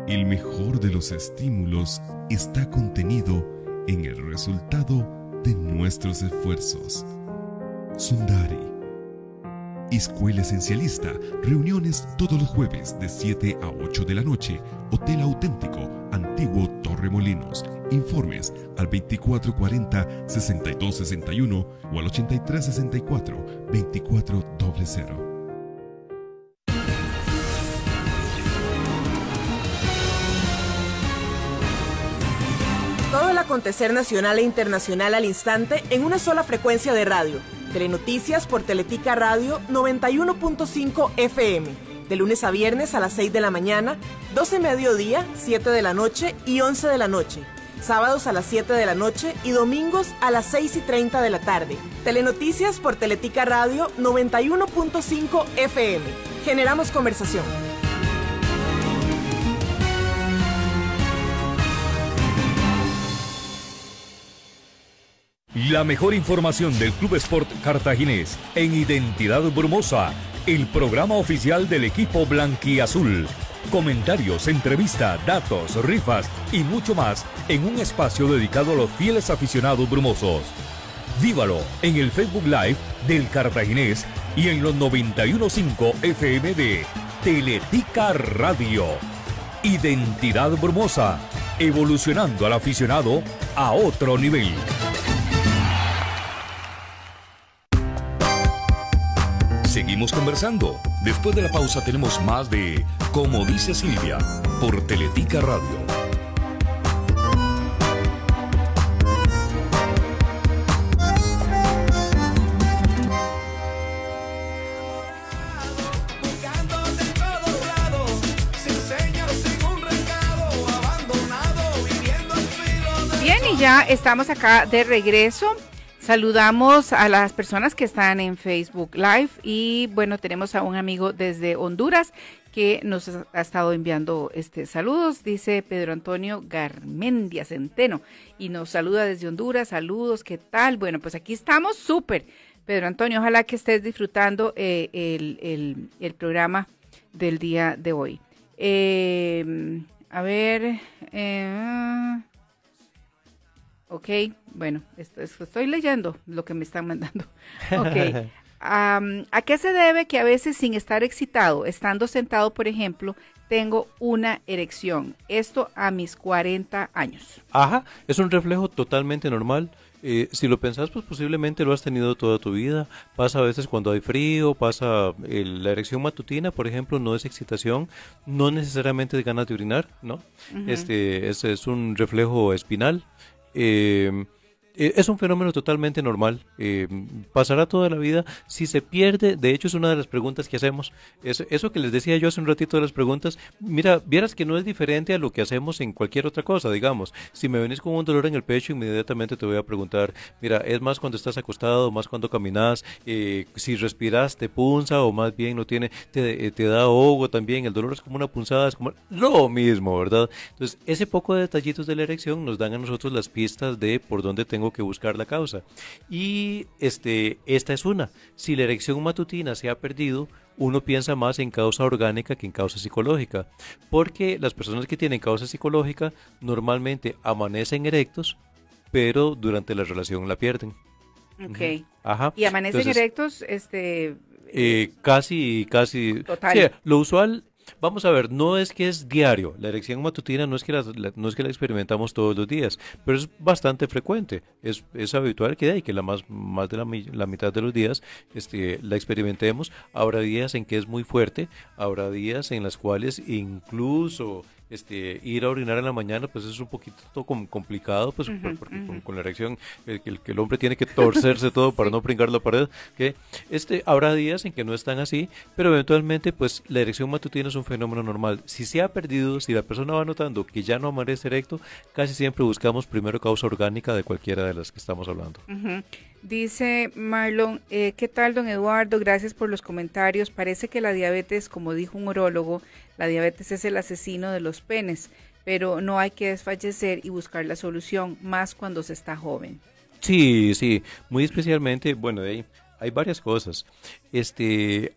El mejor de los estímulos está contenido en el resultado de nuestros esfuerzos. Sundari Escuela Esencialista, reuniones todos los jueves de 7 a 8 de la noche, Hotel Auténtico, Antiguo Torremolinos. Informes al 2440-6261 o al 8364-2400. Todo el acontecer nacional e internacional al instante en una sola frecuencia de radio. Telenoticias por Teletica Radio 91.5 FM, de lunes a viernes a las 6 de la mañana, 12 mediodía, 7 de la noche y 11 de la noche. Sábados a las 7 de la noche y domingos a las 6 y 30 de la tarde. Telenoticias por Teletica Radio 91.5 FM. Generamos conversación. La mejor información del Club Sport Cartaginés en Identidad Brumosa, el programa oficial del equipo blanquiazul. Comentarios, entrevistas, datos, rifas y mucho más en un espacio dedicado a los fieles aficionados brumosos. Vívalo en el Facebook Live del Cartaginés y en los 915 FM de Teletica Radio. Identidad Brumosa, evolucionando al aficionado a otro nivel. conversando. Después de la pausa tenemos más de Como dice Silvia por Teletica Radio. Bien y ya estamos acá de regreso Saludamos a las personas que están en Facebook Live y bueno, tenemos a un amigo desde Honduras que nos ha estado enviando este saludos, dice Pedro Antonio Garmendia Centeno y nos saluda desde Honduras, saludos, ¿qué tal? Bueno, pues aquí estamos súper. Pedro Antonio, ojalá que estés disfrutando eh, el, el, programa del día de hoy. Eh, a ver, eh, Ok, bueno, estoy leyendo lo que me están mandando. Ok. ¿A qué se debe que a veces sin estar excitado, estando sentado, por ejemplo, tengo una erección? Esto a mis 40 años. Ajá, es un reflejo totalmente normal. Eh, si lo pensás, pues posiblemente lo has tenido toda tu vida. Pasa a veces cuando hay frío, pasa la erección matutina, por ejemplo, no es excitación, no necesariamente es ganas de orinar, ¿no? Este es, es, un reflejo espinal, eh, eh, es un fenómeno totalmente normal. Eh, pasará toda la vida. Si se pierde, de hecho es una de las preguntas que hacemos. Es, eso que les decía yo hace un ratito de las preguntas, mira, vieras que no es diferente a lo que hacemos en cualquier otra cosa, digamos. Si me venís con un dolor en el pecho, inmediatamente te voy a preguntar, mira, es más cuando estás acostado, más cuando caminas, eh, si respiras te punza o más bien no tiene, te, te da ahogo también, el dolor es como una punzada, es como lo mismo, ¿verdad? Entonces, ese poco de detallitos de la erección nos dan a nosotros las pistas de por dónde tengo que buscar la causa. Y este, esta es una. Si la erección matutina se ha perdido, uno piensa más en causa orgánica que en causa psicológica, porque las personas que tienen causa psicológica normalmente amanecen erectos, pero durante la relación la pierden. Ok. Ajá. Y amanecen erectos, este... Eh, casi, casi... lo usual Vamos a ver, no es que es diario, la erección matutina no es que la, no es que la experimentamos todos los días, pero es bastante frecuente, es, es habitual que hay que la más, más de la, la, mitad de los días este, la experimentemos. Habrá días en que es muy fuerte, habrá días en las cuales incluso este, ir a orinar en la mañana, pues es un poquito complicado, pues porque con, la erección el, el, hombre tiene que torcerse todo para no pringar la pared, que este, habrá días en que no están así, pero eventualmente pues la erección matutina es un fenómeno normal. Si se ha perdido, si la persona va notando que ya no amanece erecto, casi siempre buscamos primero causa orgánica de cualquiera de las que estamos hablando. Dice Marlon, eh, ¿qué tal don Eduardo? Gracias por los comentarios. Parece que la diabetes, como dijo un orólogo, la diabetes es el asesino de los penes, pero no hay que desfallecer y buscar la solución, más cuando se está joven. Sí, sí, muy especialmente, bueno, hay varias cosas. Este,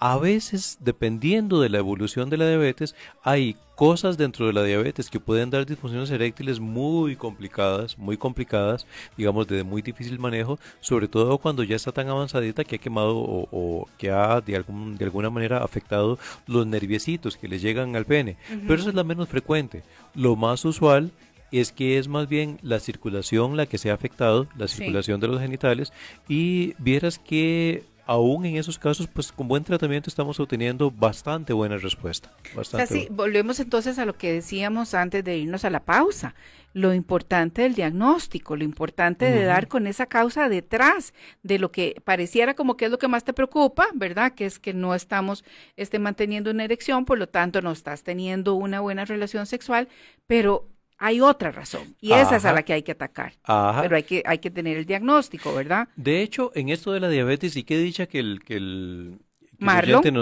a veces, dependiendo de la evolución de la diabetes, hay cosas dentro de la diabetes que pueden dar disfunciones eréctiles muy complicadas, muy complicadas, digamos de muy difícil manejo, sobre todo cuando ya está tan avanzadita que ha quemado o, que ha de, alguna manera afectado los nerviecitos que le llegan al pene. Pero eso es la menos frecuente. Lo más usual es que es más bien la circulación la que se ha afectado, la circulación de los genitales, y vieras que aún en esos casos, pues con buen tratamiento estamos obteniendo bastante buena respuesta. volvemos entonces a lo que decíamos antes de irnos a la pausa, lo importante del diagnóstico, lo importante de dar con esa causa detrás de lo que pareciera como que es lo que más te preocupa, ¿verdad? Que es que no estamos este, manteniendo una erección, por lo tanto no estás teniendo una buena relación sexual, pero hay otra razón y esa es a la que hay que atacar. Pero hay que, hay que tener el diagnóstico, ¿verdad? De hecho, en esto de la diabetes, sí que dicha que el, que el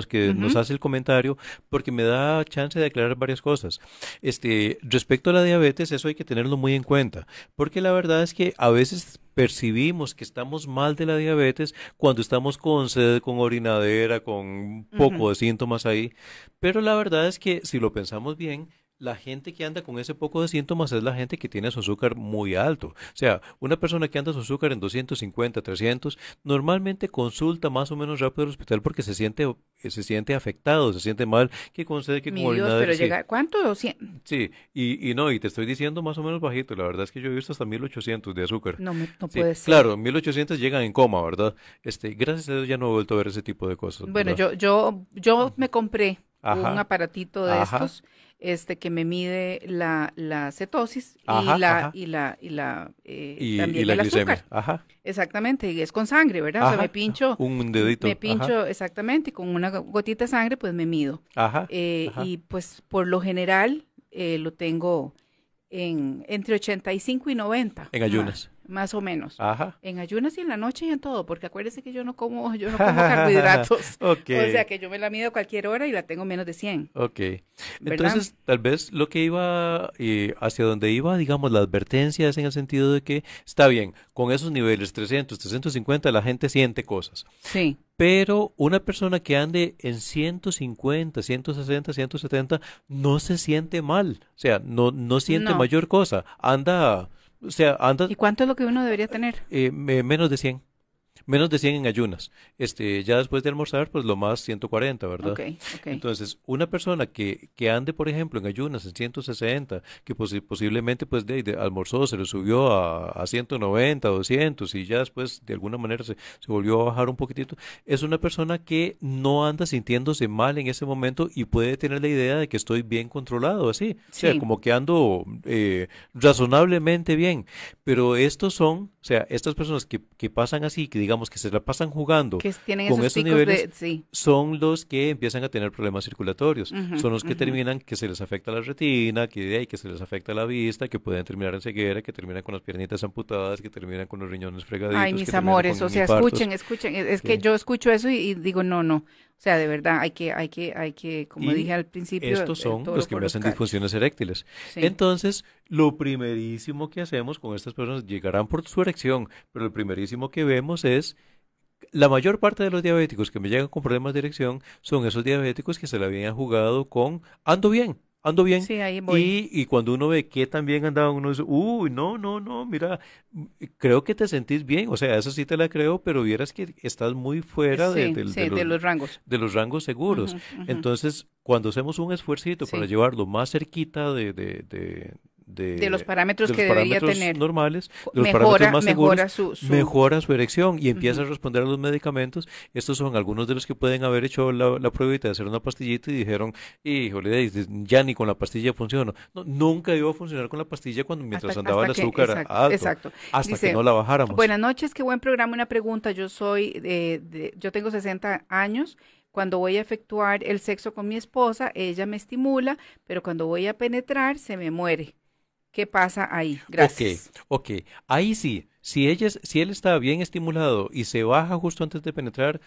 que, nos, hace el comentario, porque me da chance de aclarar varias cosas. Este, respecto a la diabetes, eso hay que tenerlo muy en cuenta, porque la verdad es que a veces percibimos que estamos mal de la diabetes cuando estamos con sed, con orinadera, con un poco de síntomas ahí, pero la verdad es que si lo pensamos bien, la gente que anda con ese poco de síntomas es la gente que tiene su azúcar muy alto. O sea, una persona que anda su azúcar en 250, 300, normalmente consulta más o menos rápido al hospital porque se siente se siente afectado, se siente mal, que concede que como ¿cuánto? Sí, y, y, no, y te estoy diciendo más o menos bajito, la verdad es que yo he visto hasta 1800 de azúcar. No, me, no puede ser. Claro, 1800 llegan en coma, ¿verdad? Este, gracias a Dios ya no he vuelto a ver ese tipo de cosas. Bueno, yo yo yo me compré un aparatito de estos este que me mide la, cetosis y, la, y la eh, y la glicemia. Exactamente, y es con sangre, ¿verdad? O sea, me pincho un dedito. Me pincho exactamente y con una gotita de sangre pues me mido. Eh, y pues por lo general eh, lo tengo en entre 85 y 90. En ayunas. Más o menos. Ajá. En ayunas y en la noche y en todo, porque acuérdese que yo no como, yo no como carbohidratos. O sea que yo me la mido cualquier hora y la tengo menos de 100. Ok. Entonces, tal vez lo que iba, y eh, hacia donde iba, digamos, la advertencia es en el sentido de que está bien, con esos niveles 300, 350, la gente siente cosas. Sí. Pero una persona que ande en 150, 160, 170, no se siente mal. O sea, no, no siente mayor cosa. Anda ¿Y cuánto es lo que uno debería tener? Eh, menos de 100 menos de 100 en ayunas. Este, ya después de almorzar, pues lo más 140, ¿verdad? Entonces, una persona que, que ande, por ejemplo, en ayunas en 160, que posiblemente pues de, de, almorzó, se le subió a, a, 190, 200 y ya después de alguna manera se, se volvió a bajar un poquitito, es una persona que no anda sintiéndose mal en ese momento y puede tener la idea de que estoy bien controlado, así. O sea, como que ando eh, razonablemente bien. Pero estos son, o sea, estas personas que, que pasan así, que digamos, Vamos, que se la pasan jugando que tienen con esos, niveles, de, sí. son los que empiezan a tener problemas circulatorios. son los que terminan que se les afecta la retina, que, que se les afecta la vista, que pueden terminar en ceguera, que terminan con las piernitas amputadas, que terminan con los riñones fregaditos. Ay, mis amores, o sea, escuchen, escuchen. Es, que yo escucho eso y digo, no, no. O sea, de verdad, hay que, hay que, hay que, como dije al principio. Estos son los que me hacen disfunciones eréctiles. Entonces, lo primerísimo que hacemos con estas personas, llegarán por su erección, pero lo primerísimo que vemos es la mayor parte de los diabéticos que me llegan con problemas de erección son esos diabéticos que se la habían jugado con ando bien ando bien. Sí, ahí voy. Y, cuando uno ve que también andaba, uno dice, uy, no, no, no, mira, creo que te sentís bien. O sea, eso sí te la creo, pero vieras que estás muy fuera de, los, rangos. De los rangos seguros. Entonces, cuando hacemos un esfuercito para llevarlo más cerquita de, de, los parámetros que debería tener normales, de los mejora, parámetros más mejora su, mejora su erección y empieza a responder a los medicamentos. Estos son algunos de los que pueden haber hecho la, la de hacer una pastillita y dijeron, híjole, ya ni con la pastilla funciona. No, nunca iba a funcionar con la pastilla cuando mientras andaba el azúcar hasta que no la bajáramos. Buenas noches, qué buen programa, una pregunta. Yo soy, yo tengo 60 años, cuando voy a efectuar el sexo con mi esposa, ella me estimula, pero cuando voy a penetrar, se me muere. ¿Qué pasa ahí? Gracias. Ok, ok. Ahí sí, si, ella, si él está bien estimulado y se baja justo antes de penetrar,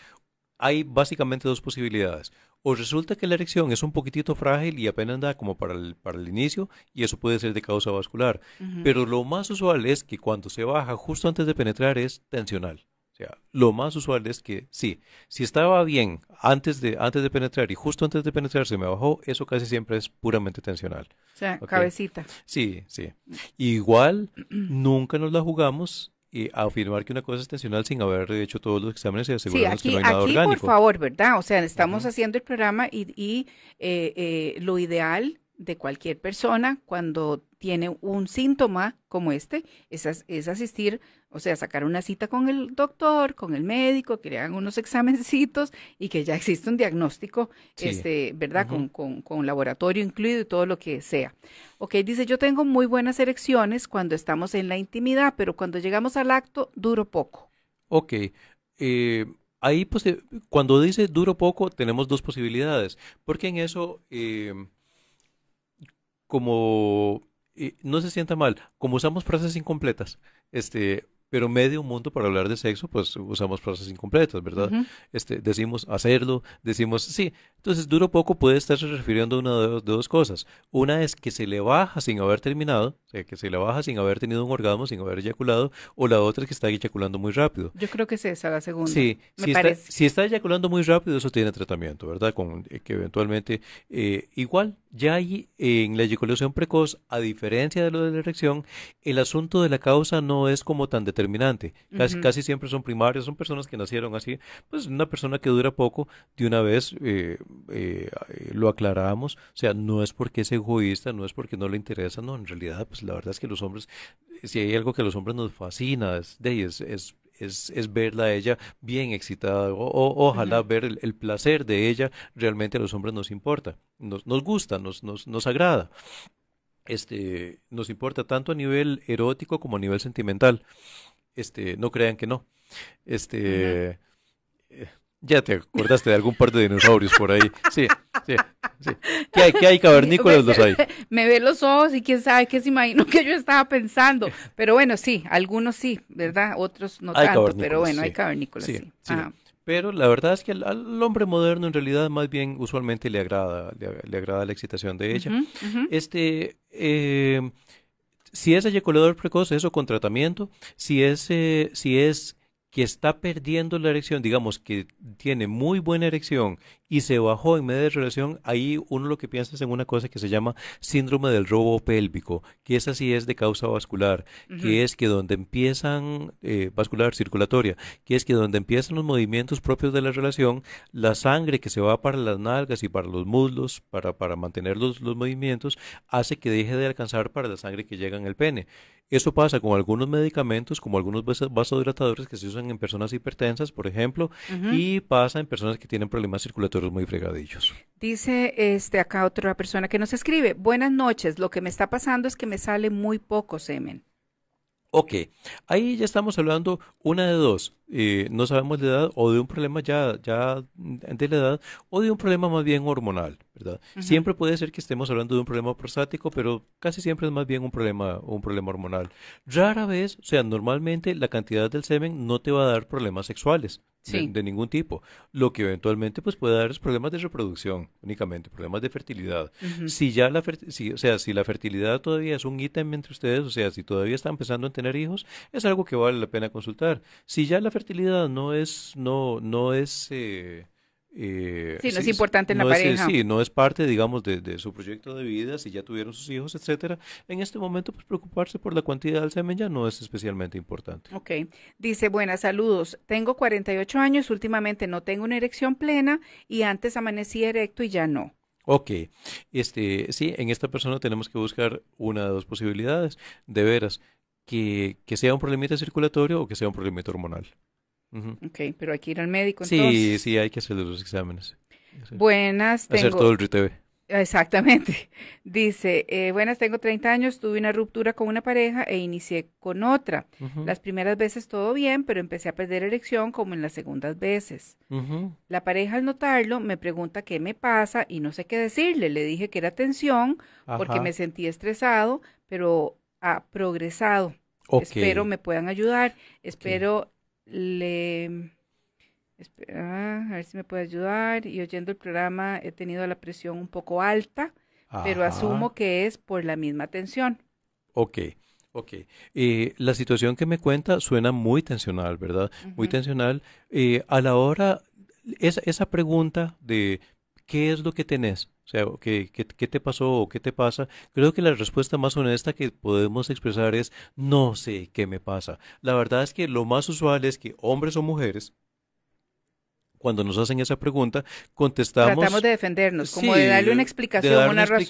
hay básicamente dos posibilidades. O resulta que la erección es un poquitito frágil y apenas da como para el, para el inicio y eso puede ser de causa vascular. Pero lo más usual es que cuando se baja justo antes de penetrar es tensional lo más usual es que sí, si estaba bien antes de, antes de penetrar y justo antes de penetrar se me bajó, eso casi siempre es puramente tensional. O sea, cabecita. Sí, sí. Igual nunca nos la jugamos y eh, afirmar que una cosa es tensional sin haber hecho todos los exámenes y asegurarnos sí, que no hay nada aquí, por favor, ¿verdad? O sea, estamos haciendo el programa y, y eh, eh, lo ideal de cualquier persona cuando tiene un síntoma como este es, es asistir o sea, sacar una cita con el doctor, con el médico, que le hagan unos examencitos y que ya existe un diagnóstico, este, ¿verdad? con, con, laboratorio incluido y todo lo que sea. Ok, dice, yo tengo muy buenas erecciones cuando estamos en la intimidad, pero cuando llegamos al acto, duro poco. Ok. Eh, ahí, pues, eh, cuando dice duro poco, tenemos dos posibilidades, porque en eso, eh, como, no se sienta mal, como usamos frases incompletas, este, pero medio mundo para hablar de sexo, pues usamos frases incompletas, ¿verdad? este, decimos hacerlo, decimos sí. Entonces, duro poco puede estarse refiriendo a una de, dos cosas. Una es que se le baja sin haber terminado, o sea, que se le baja sin haber tenido un orgasmo, sin haber eyaculado, o la otra es que está eyaculando muy rápido. Yo creo que es esa la segunda. Sí, me si, parece. si está eyaculando muy rápido, eso tiene tratamiento, ¿verdad? Con, eh, que eventualmente, eh, igual, ya hay en la eyaculación precoz, a diferencia de lo de la erección, el asunto de la causa no es como tan determinante. Casi, siempre son primarios, son personas que nacieron así. Pues una persona que dura poco, de una vez eh, eh, lo aclaramos. O sea, no es porque es egoísta, no es porque no le interesa, no. En realidad, pues la verdad es que los hombres, si hay algo que a los hombres nos fascina, es, de, es, es es, verla a ella bien excitada o, ojalá ver el, placer de ella realmente a los hombres nos importa, nos, nos gusta, nos, nos, agrada. Este, nos importa tanto a nivel erótico como a nivel sentimental. Este, no crean que no. Este, ya te acordaste de algún par de dinosaurios por ahí. Sí, sí, ¿Qué hay, qué hay cavernícolas? Los hay. Me ve los ojos y quién sabe qué se imagino que yo estaba pensando. Pero bueno, sí, algunos sí, ¿verdad? Otros no tanto, pero bueno, hay cavernícolas, sí. Pero la verdad es que al, hombre moderno en realidad más bien usualmente le agrada, le, agrada la excitación de ella. Este, eh, si es eyaculador precoz, eso con tratamiento. Si es, eh, si es que está perdiendo la erección, digamos que tiene muy buena erección y se bajó en medio de relación, ahí uno lo que piensa es en una cosa que se llama síndrome del robo pélvico, que es así es de causa vascular, que es que donde empiezan, eh, vascular circulatoria, que es que donde empiezan los movimientos propios de la relación, la sangre que se va para las nalgas y para los muslos, para, para mantener los, movimientos, hace que deje de alcanzar para la sangre que llega en el pene. Eso pasa con algunos medicamentos, como algunos vasodilatadores que se usan en personas hipertensas, por ejemplo, y pasa en personas que tienen problemas circulatorios muy fregadillos. Dice este acá otra persona que nos escribe, buenas noches, lo que me está pasando es que me sale muy poco semen. Ok, ahí ya estamos hablando una de dos. Eh, no sabemos de edad o de un problema ya, ya de la edad o de un problema más bien hormonal, ¿verdad? Siempre puede ser que estemos hablando de un problema prostático, pero casi siempre es más bien un problema, un problema hormonal. Rara vez, o sea, normalmente la cantidad del semen no te va a dar problemas sexuales de, ningún tipo. Lo que eventualmente pues puede dar es problemas de reproducción únicamente, problemas de fertilidad. Si ya la, o sea, si la fertilidad todavía es un ítem entre ustedes, o sea, si todavía están empezando a tener hijos, es algo que vale la pena consultar. Si ya la fertilidad, no es, no, no es... Eh, eh, sí, no es importante en no la es, eh, Sí, no es parte, digamos, de, su proyecto de vida, si ya tuvieron sus hijos, etcétera. En este momento, pues preocuparse por la cantidad de semen ya no es especialmente importante. Ok. Dice, buenas, saludos. Tengo 48 años, últimamente no tengo una erección plena y antes amanecí erecto y ya no. Ok, este, sí, en esta persona tenemos que buscar una de dos posibilidades. De veras, que, sea un problemita circulatorio o que sea un problemita hormonal. Ok, pero hay que ir al médico entonces. Sí, sí, hay que hacer los exámenes. Eh, buenas, tengo... Hacer todo el RITV. Exactamente. Dice, buenas, tengo 30 años, tuve una ruptura con una pareja e inicié con otra. Las primeras veces todo bien, pero empecé a perder erección como en las segundas veces. La pareja al notarlo me pregunta qué me pasa y no sé qué decirle. Le dije que era tensión porque me sentí estresado, pero ha progresado. Espero me puedan ayudar. Espero le... Espera, ah, a ver si me puede ayudar. Y oyendo el programa he tenido la presión un poco alta, pero asumo que es por la misma tensión. Ok. Ok, eh, la situación que me cuenta suena muy tensional, ¿verdad? Muy tensional. Eh, a la hora, esa, esa pregunta de qué es lo que tenés, o sea, ¿qué, qué, qué te pasó o qué te pasa? Creo que la respuesta más honesta que podemos expresar es no sé qué me pasa. La verdad es que lo más usual es que hombres o mujeres, cuando nos hacen esa pregunta, contestamos. Tratamos de defendernos, como de darle una explicación, una, razón.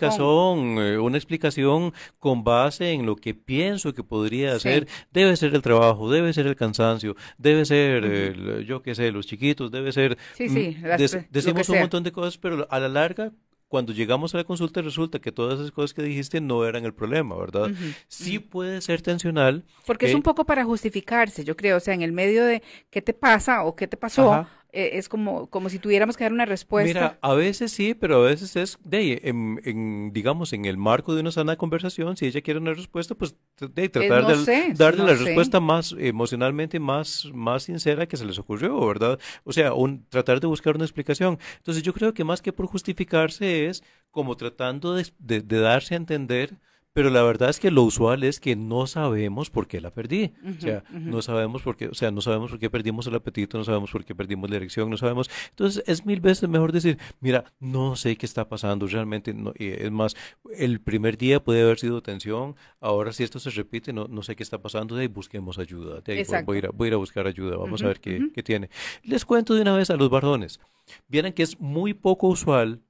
Eh, una explicación con base en lo que pienso que podría hacer. Debe ser el trabajo, debe ser el cansancio, debe ser, yo qué sé, los chiquitos, debe ser. Sí, mm, sí, decimos un montón de cosas, pero a la larga cuando llegamos a la consulta resulta que todas esas cosas que dijiste no eran el problema, ¿verdad? Sí puede ser tensional. Porque es un poco para justificarse, yo creo, o sea, en el medio de qué te pasa o qué te pasó. Eh, es como, como si tuviéramos que dar una respuesta. Mira, a veces sí, pero a veces es, de, en, digamos, en el marco de una sana conversación, si ella quiere una respuesta, pues de, eh, tratar de darle la respuesta más emocionalmente más, más sincera que se les ocurrió, ¿verdad? O sea, un, tratar de buscar una explicación. Entonces yo creo que más que por justificarse es como tratando de darse a entender pero la verdad es que lo usual es que no sabemos por qué la perdí. o sea, no sabemos por qué, o sea, no sabemos por qué perdimos el apetito, no sabemos por qué perdimos la erección, no sabemos. Entonces, es mil veces mejor decir, mira, no sé qué está pasando realmente. No, es más, el primer día puede haber sido tensión, ahora si esto se repite, no, no sé qué está pasando, de ahí busquemos ayuda. De ahí voy, a ir a, buscar ayuda, vamos a ver qué, qué tiene. Les cuento de una vez a los bardones. Vieran que es muy poco usual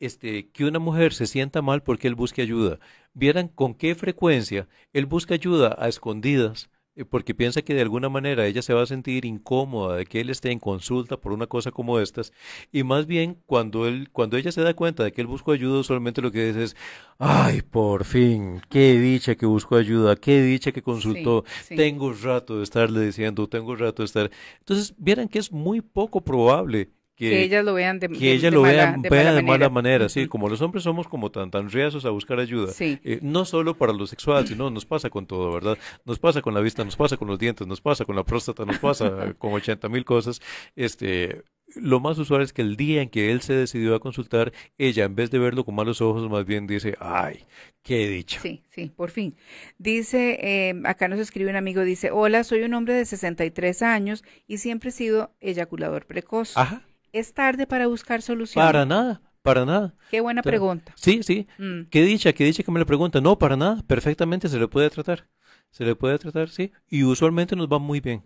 este, que una mujer se sienta mal porque él busque ayuda. Vieran con qué frecuencia él busca ayuda a escondidas eh, porque piensa que de alguna manera ella se va a sentir incómoda de que él esté en consulta por una cosa como estas y más bien cuando él cuando ella se da cuenta de que él buscó ayuda solamente lo que dice es ay por fin qué dicha que buscó ayuda qué dicha que consultó tengo rato de estarle diciendo tengo rato de estar entonces vieran que es muy poco probable que, ellas lo vean de, lo mala, de, mala, manera, sí, como los hombres somos como tan tan a buscar ayuda, eh, no solo para lo sexual, sino nos pasa con todo, ¿verdad? Nos pasa con la vista, nos pasa con los dientes, nos pasa con la próstata, nos pasa con 80 mil cosas, este lo más usual es que el día en que él se decidió a consultar, ella en vez de verlo con malos ojos, más bien dice, ay, qué dicho. Sí, sí, por fin. Dice, em, acá nos escribe un amigo, dice, hola, soy un hombre de 63 años y siempre he sido eyaculador precoz. Ajá. ¿Es tarde para buscar soluciones? Para nada, para nada. Qué buena pregunta. Sí, sí. Mm. Qué dicha, qué dicha que me lo pregunta. No, para nada. Perfectamente se le puede tratar. Se le puede tratar, sí. Y usualmente nos va muy bien.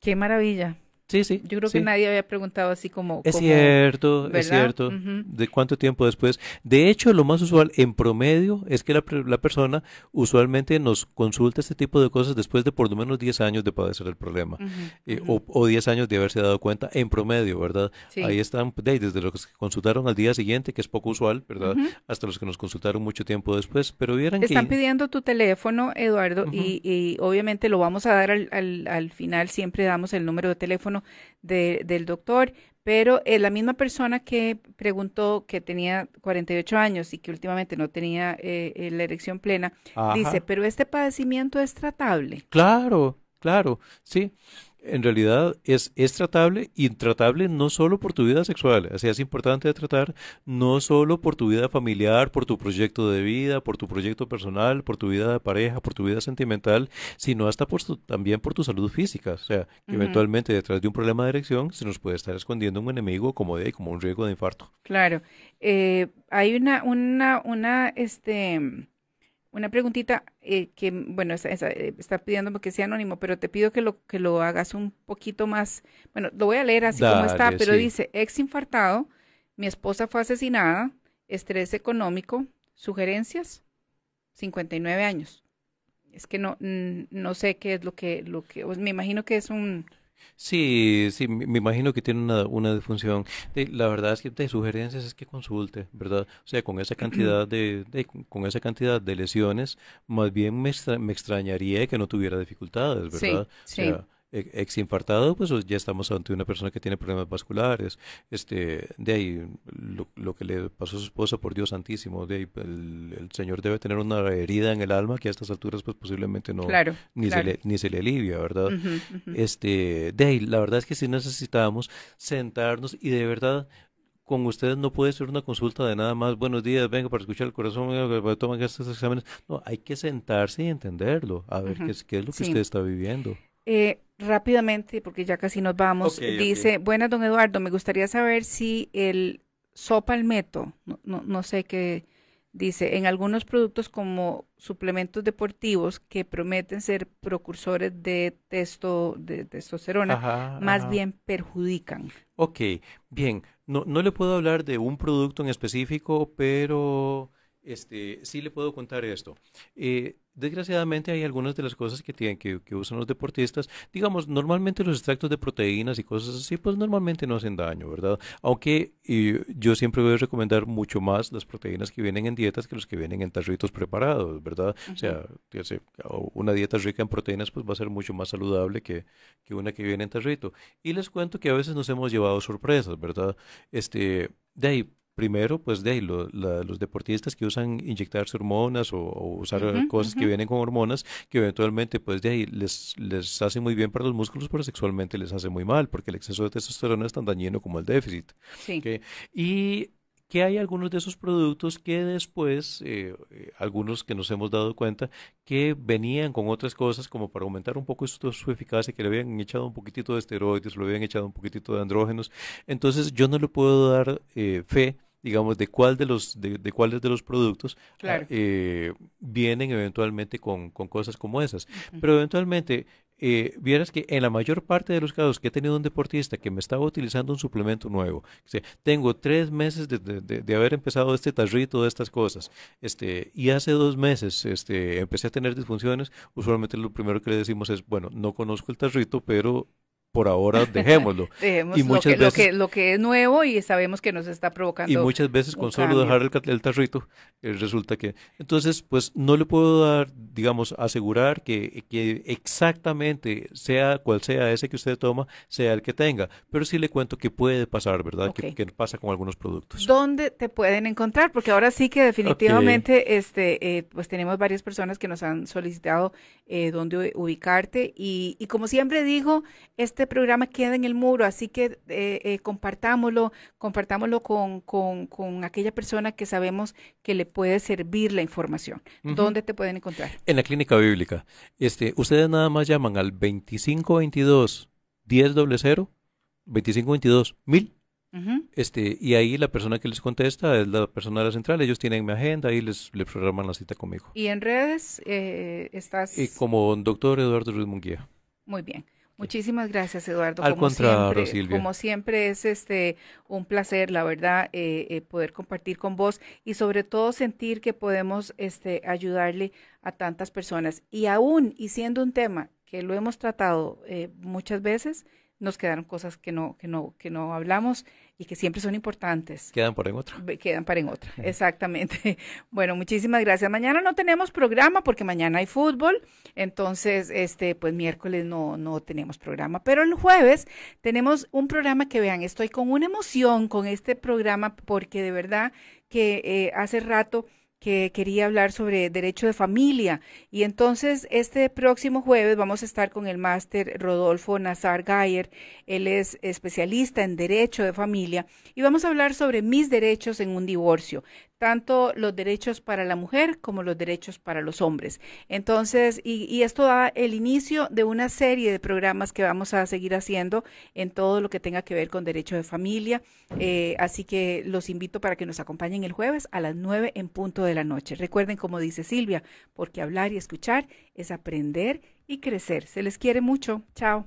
Qué maravilla. Sí, sí. Yo creo que nadie había preguntado así como... Es cierto, es cierto. ¿De cuánto tiempo después? De hecho, lo más usual en promedio es que la, la, persona usualmente nos consulta este tipo de cosas después de por lo menos 10 años de padecer el problema eh, o, o, 10 años de haberse dado cuenta en promedio, ¿verdad? Ahí están, desde los que consultaron al día siguiente, que es poco usual, ¿verdad? Hasta los que nos consultaron mucho tiempo después, pero vieran que... Están pidiendo tu teléfono, Eduardo, y, y, obviamente lo vamos a dar al, al, al final, siempre damos el número de teléfono de, del doctor, pero eh, la misma persona que preguntó que tenía 48 años y que últimamente no tenía eh, eh, la erección plena, dice, pero este padecimiento es tratable. Claro, claro, sí en realidad es, tratable y no solo por tu vida sexual, Así es importante tratar no solo por tu vida familiar, por tu proyecto de vida, por tu proyecto personal, por tu vida de pareja, por tu vida sentimental, sino hasta por también por tu salud física, o sea, que eventualmente detrás de un problema de erección se nos puede estar escondiendo un enemigo como de como un riesgo de infarto. Claro, eh, hay una, una, una, este una preguntita eh, que, bueno, eh, está, pidiendo pidiéndome que sea anónimo, pero te pido que lo, que lo hagas un poquito más. Bueno, lo voy a leer así como está, pero dice: ex infartado, mi esposa fue asesinada, estrés económico, sugerencias, 59 años. Es que no, no sé qué es lo que, lo que, me imagino que es un, Sí, sí, me imagino que tiene una, una la verdad es que de sugerencias es que consulte, ¿verdad? O sea, con esa cantidad de, con esa cantidad de lesiones, más bien me, me extrañaría que no tuviera dificultades, ¿verdad? Sí, sí. Ex-infartado, pues ya estamos ante una persona que tiene problemas vasculares, este, de ahí lo, que le pasó a su esposa, por Dios santísimo, de ahí pues, el, señor debe tener una herida en el alma que a estas alturas pues posiblemente no, ni, Se le, ni se le alivia, ¿verdad? Este, de ahí, la verdad es que sí necesitamos sentarnos y de verdad con ustedes no puede ser una consulta de nada más, buenos días, vengo para escuchar el corazón, venga, tomar estos exámenes. No, hay que sentarse y entenderlo, a ver qué, es, qué, es, lo que usted está viviendo. Eh, rápidamente, porque ya casi nos vamos, dice, bueno, don Eduardo, me gustaría saber si el sopalmeto, no, no, no sé qué, dice, en algunos productos como suplementos deportivos que prometen ser precursores de, testo, de testosterona, más bien perjudican. Ok, bien, no, no le puedo hablar de un producto en específico, pero este, sí le puedo contar esto. Eh, Desgraciadamente hay algunas de las cosas que tienen que, usan los deportistas, digamos, normalmente los extractos de proteínas y cosas así, pues normalmente no hacen daño, ¿verdad? Aunque yo siempre voy a recomendar mucho más las proteínas que vienen en dietas que los que vienen en tarritos preparados, ¿verdad? O sea, una dieta rica en proteínas pues va a ser mucho más saludable que, una que viene en tarrito. Y les cuento que a veces nos hemos llevado sorpresas, ¿verdad? Este, de ahí Primero, pues de ahí, los deportistas que usan inyectarse hormonas o, usar cosas que vienen con hormonas, que eventualmente, pues de ahí, les, les hace muy bien para los músculos, pero sexualmente les hace muy mal, porque el exceso de testosterona es tan dañino como el déficit. Sí. Y que hay algunos de esos productos que después, eh, eh, algunos que nos hemos dado cuenta, que venían con otras cosas como para aumentar un poco su eficacia, que le habían echado un poquitito de esteroides, le habían echado un poquitito de andrógenos. Entonces yo no le puedo dar eh, fe digamos, de cuál de los, de, cuáles de los productos ah, eh, vienen eventualmente con, cosas como esas. Pero eventualmente, eh, vieras que en la mayor parte de los casos que he tenido un deportista que me estaba utilizando un suplemento nuevo, tengo tres meses de, haber empezado este tarrito de estas cosas, este, y hace dos meses este, empecé a tener disfunciones, usualmente lo primero que le decimos es, bueno, no conozco el tarrito, pero por ahora dejémoslo. y muchas lo que, veces, lo, que, es nuevo y sabemos que nos está provocando. Y muchas veces con solo dejar el, el tarrito, eh, resulta que... Entonces, pues no le puedo dar, digamos, asegurar que, exactamente sea cual sea ese que usted toma, sea el que tenga, pero sí le cuento que puede pasar, ¿verdad? Que, pasa con algunos productos. ¿Dónde te pueden encontrar? Porque ahora sí que definitivamente, este, eh, pues tenemos varias personas que nos han solicitado eh, dónde ubicarte y como siempre digo, este este programa queda en el muro, así que eh, eh, compartámoslo, compartámoslo con, con, aquella persona que sabemos que le puede servir la información. ¿Dónde te pueden encontrar? En la clínica bíblica. Este, ustedes nada más llaman al 2522 1000 2522 1000 este, y ahí la persona que les contesta es la persona de la central, ellos tienen mi agenda y les, programan la cita conmigo. ¿Y en redes eh, estás? Y como doctor Eduardo Ruiz Munguía. Muy bien. Muchísimas gracias, Eduardo. Al como contrario, siempre, Como siempre es este un placer, la verdad, eh, eh, poder compartir con vos y sobre todo sentir que podemos este, ayudarle a tantas personas. Y aún, y siendo un tema que lo hemos tratado eh, muchas veces, nos quedaron cosas que no, que no, que no hablamos y que siempre son importantes. Quedan para en otro. Quedan para en otra, exactamente. Bueno, muchísimas gracias. Mañana no tenemos programa porque mañana hay fútbol, entonces, este, pues miércoles no, no tenemos programa, pero el jueves tenemos un programa que vean, estoy con una emoción con este programa porque de verdad que eh, hace rato que quería hablar sobre derecho de familia. Y entonces este próximo jueves vamos a estar con el máster Rodolfo Nazar Gayer. Él es especialista en derecho de familia y vamos a hablar sobre mis derechos en un divorcio tanto los derechos para la mujer como los derechos para los hombres. Entonces, y, esto da el inicio de una serie de programas que vamos a seguir haciendo en todo lo que tenga que ver con derecho de familia. Eh, así que los invito para que nos acompañen el jueves a las nueve en punto de la noche. Recuerden, como dice Silvia, porque hablar y escuchar es aprender y crecer. Se les quiere mucho. Chao.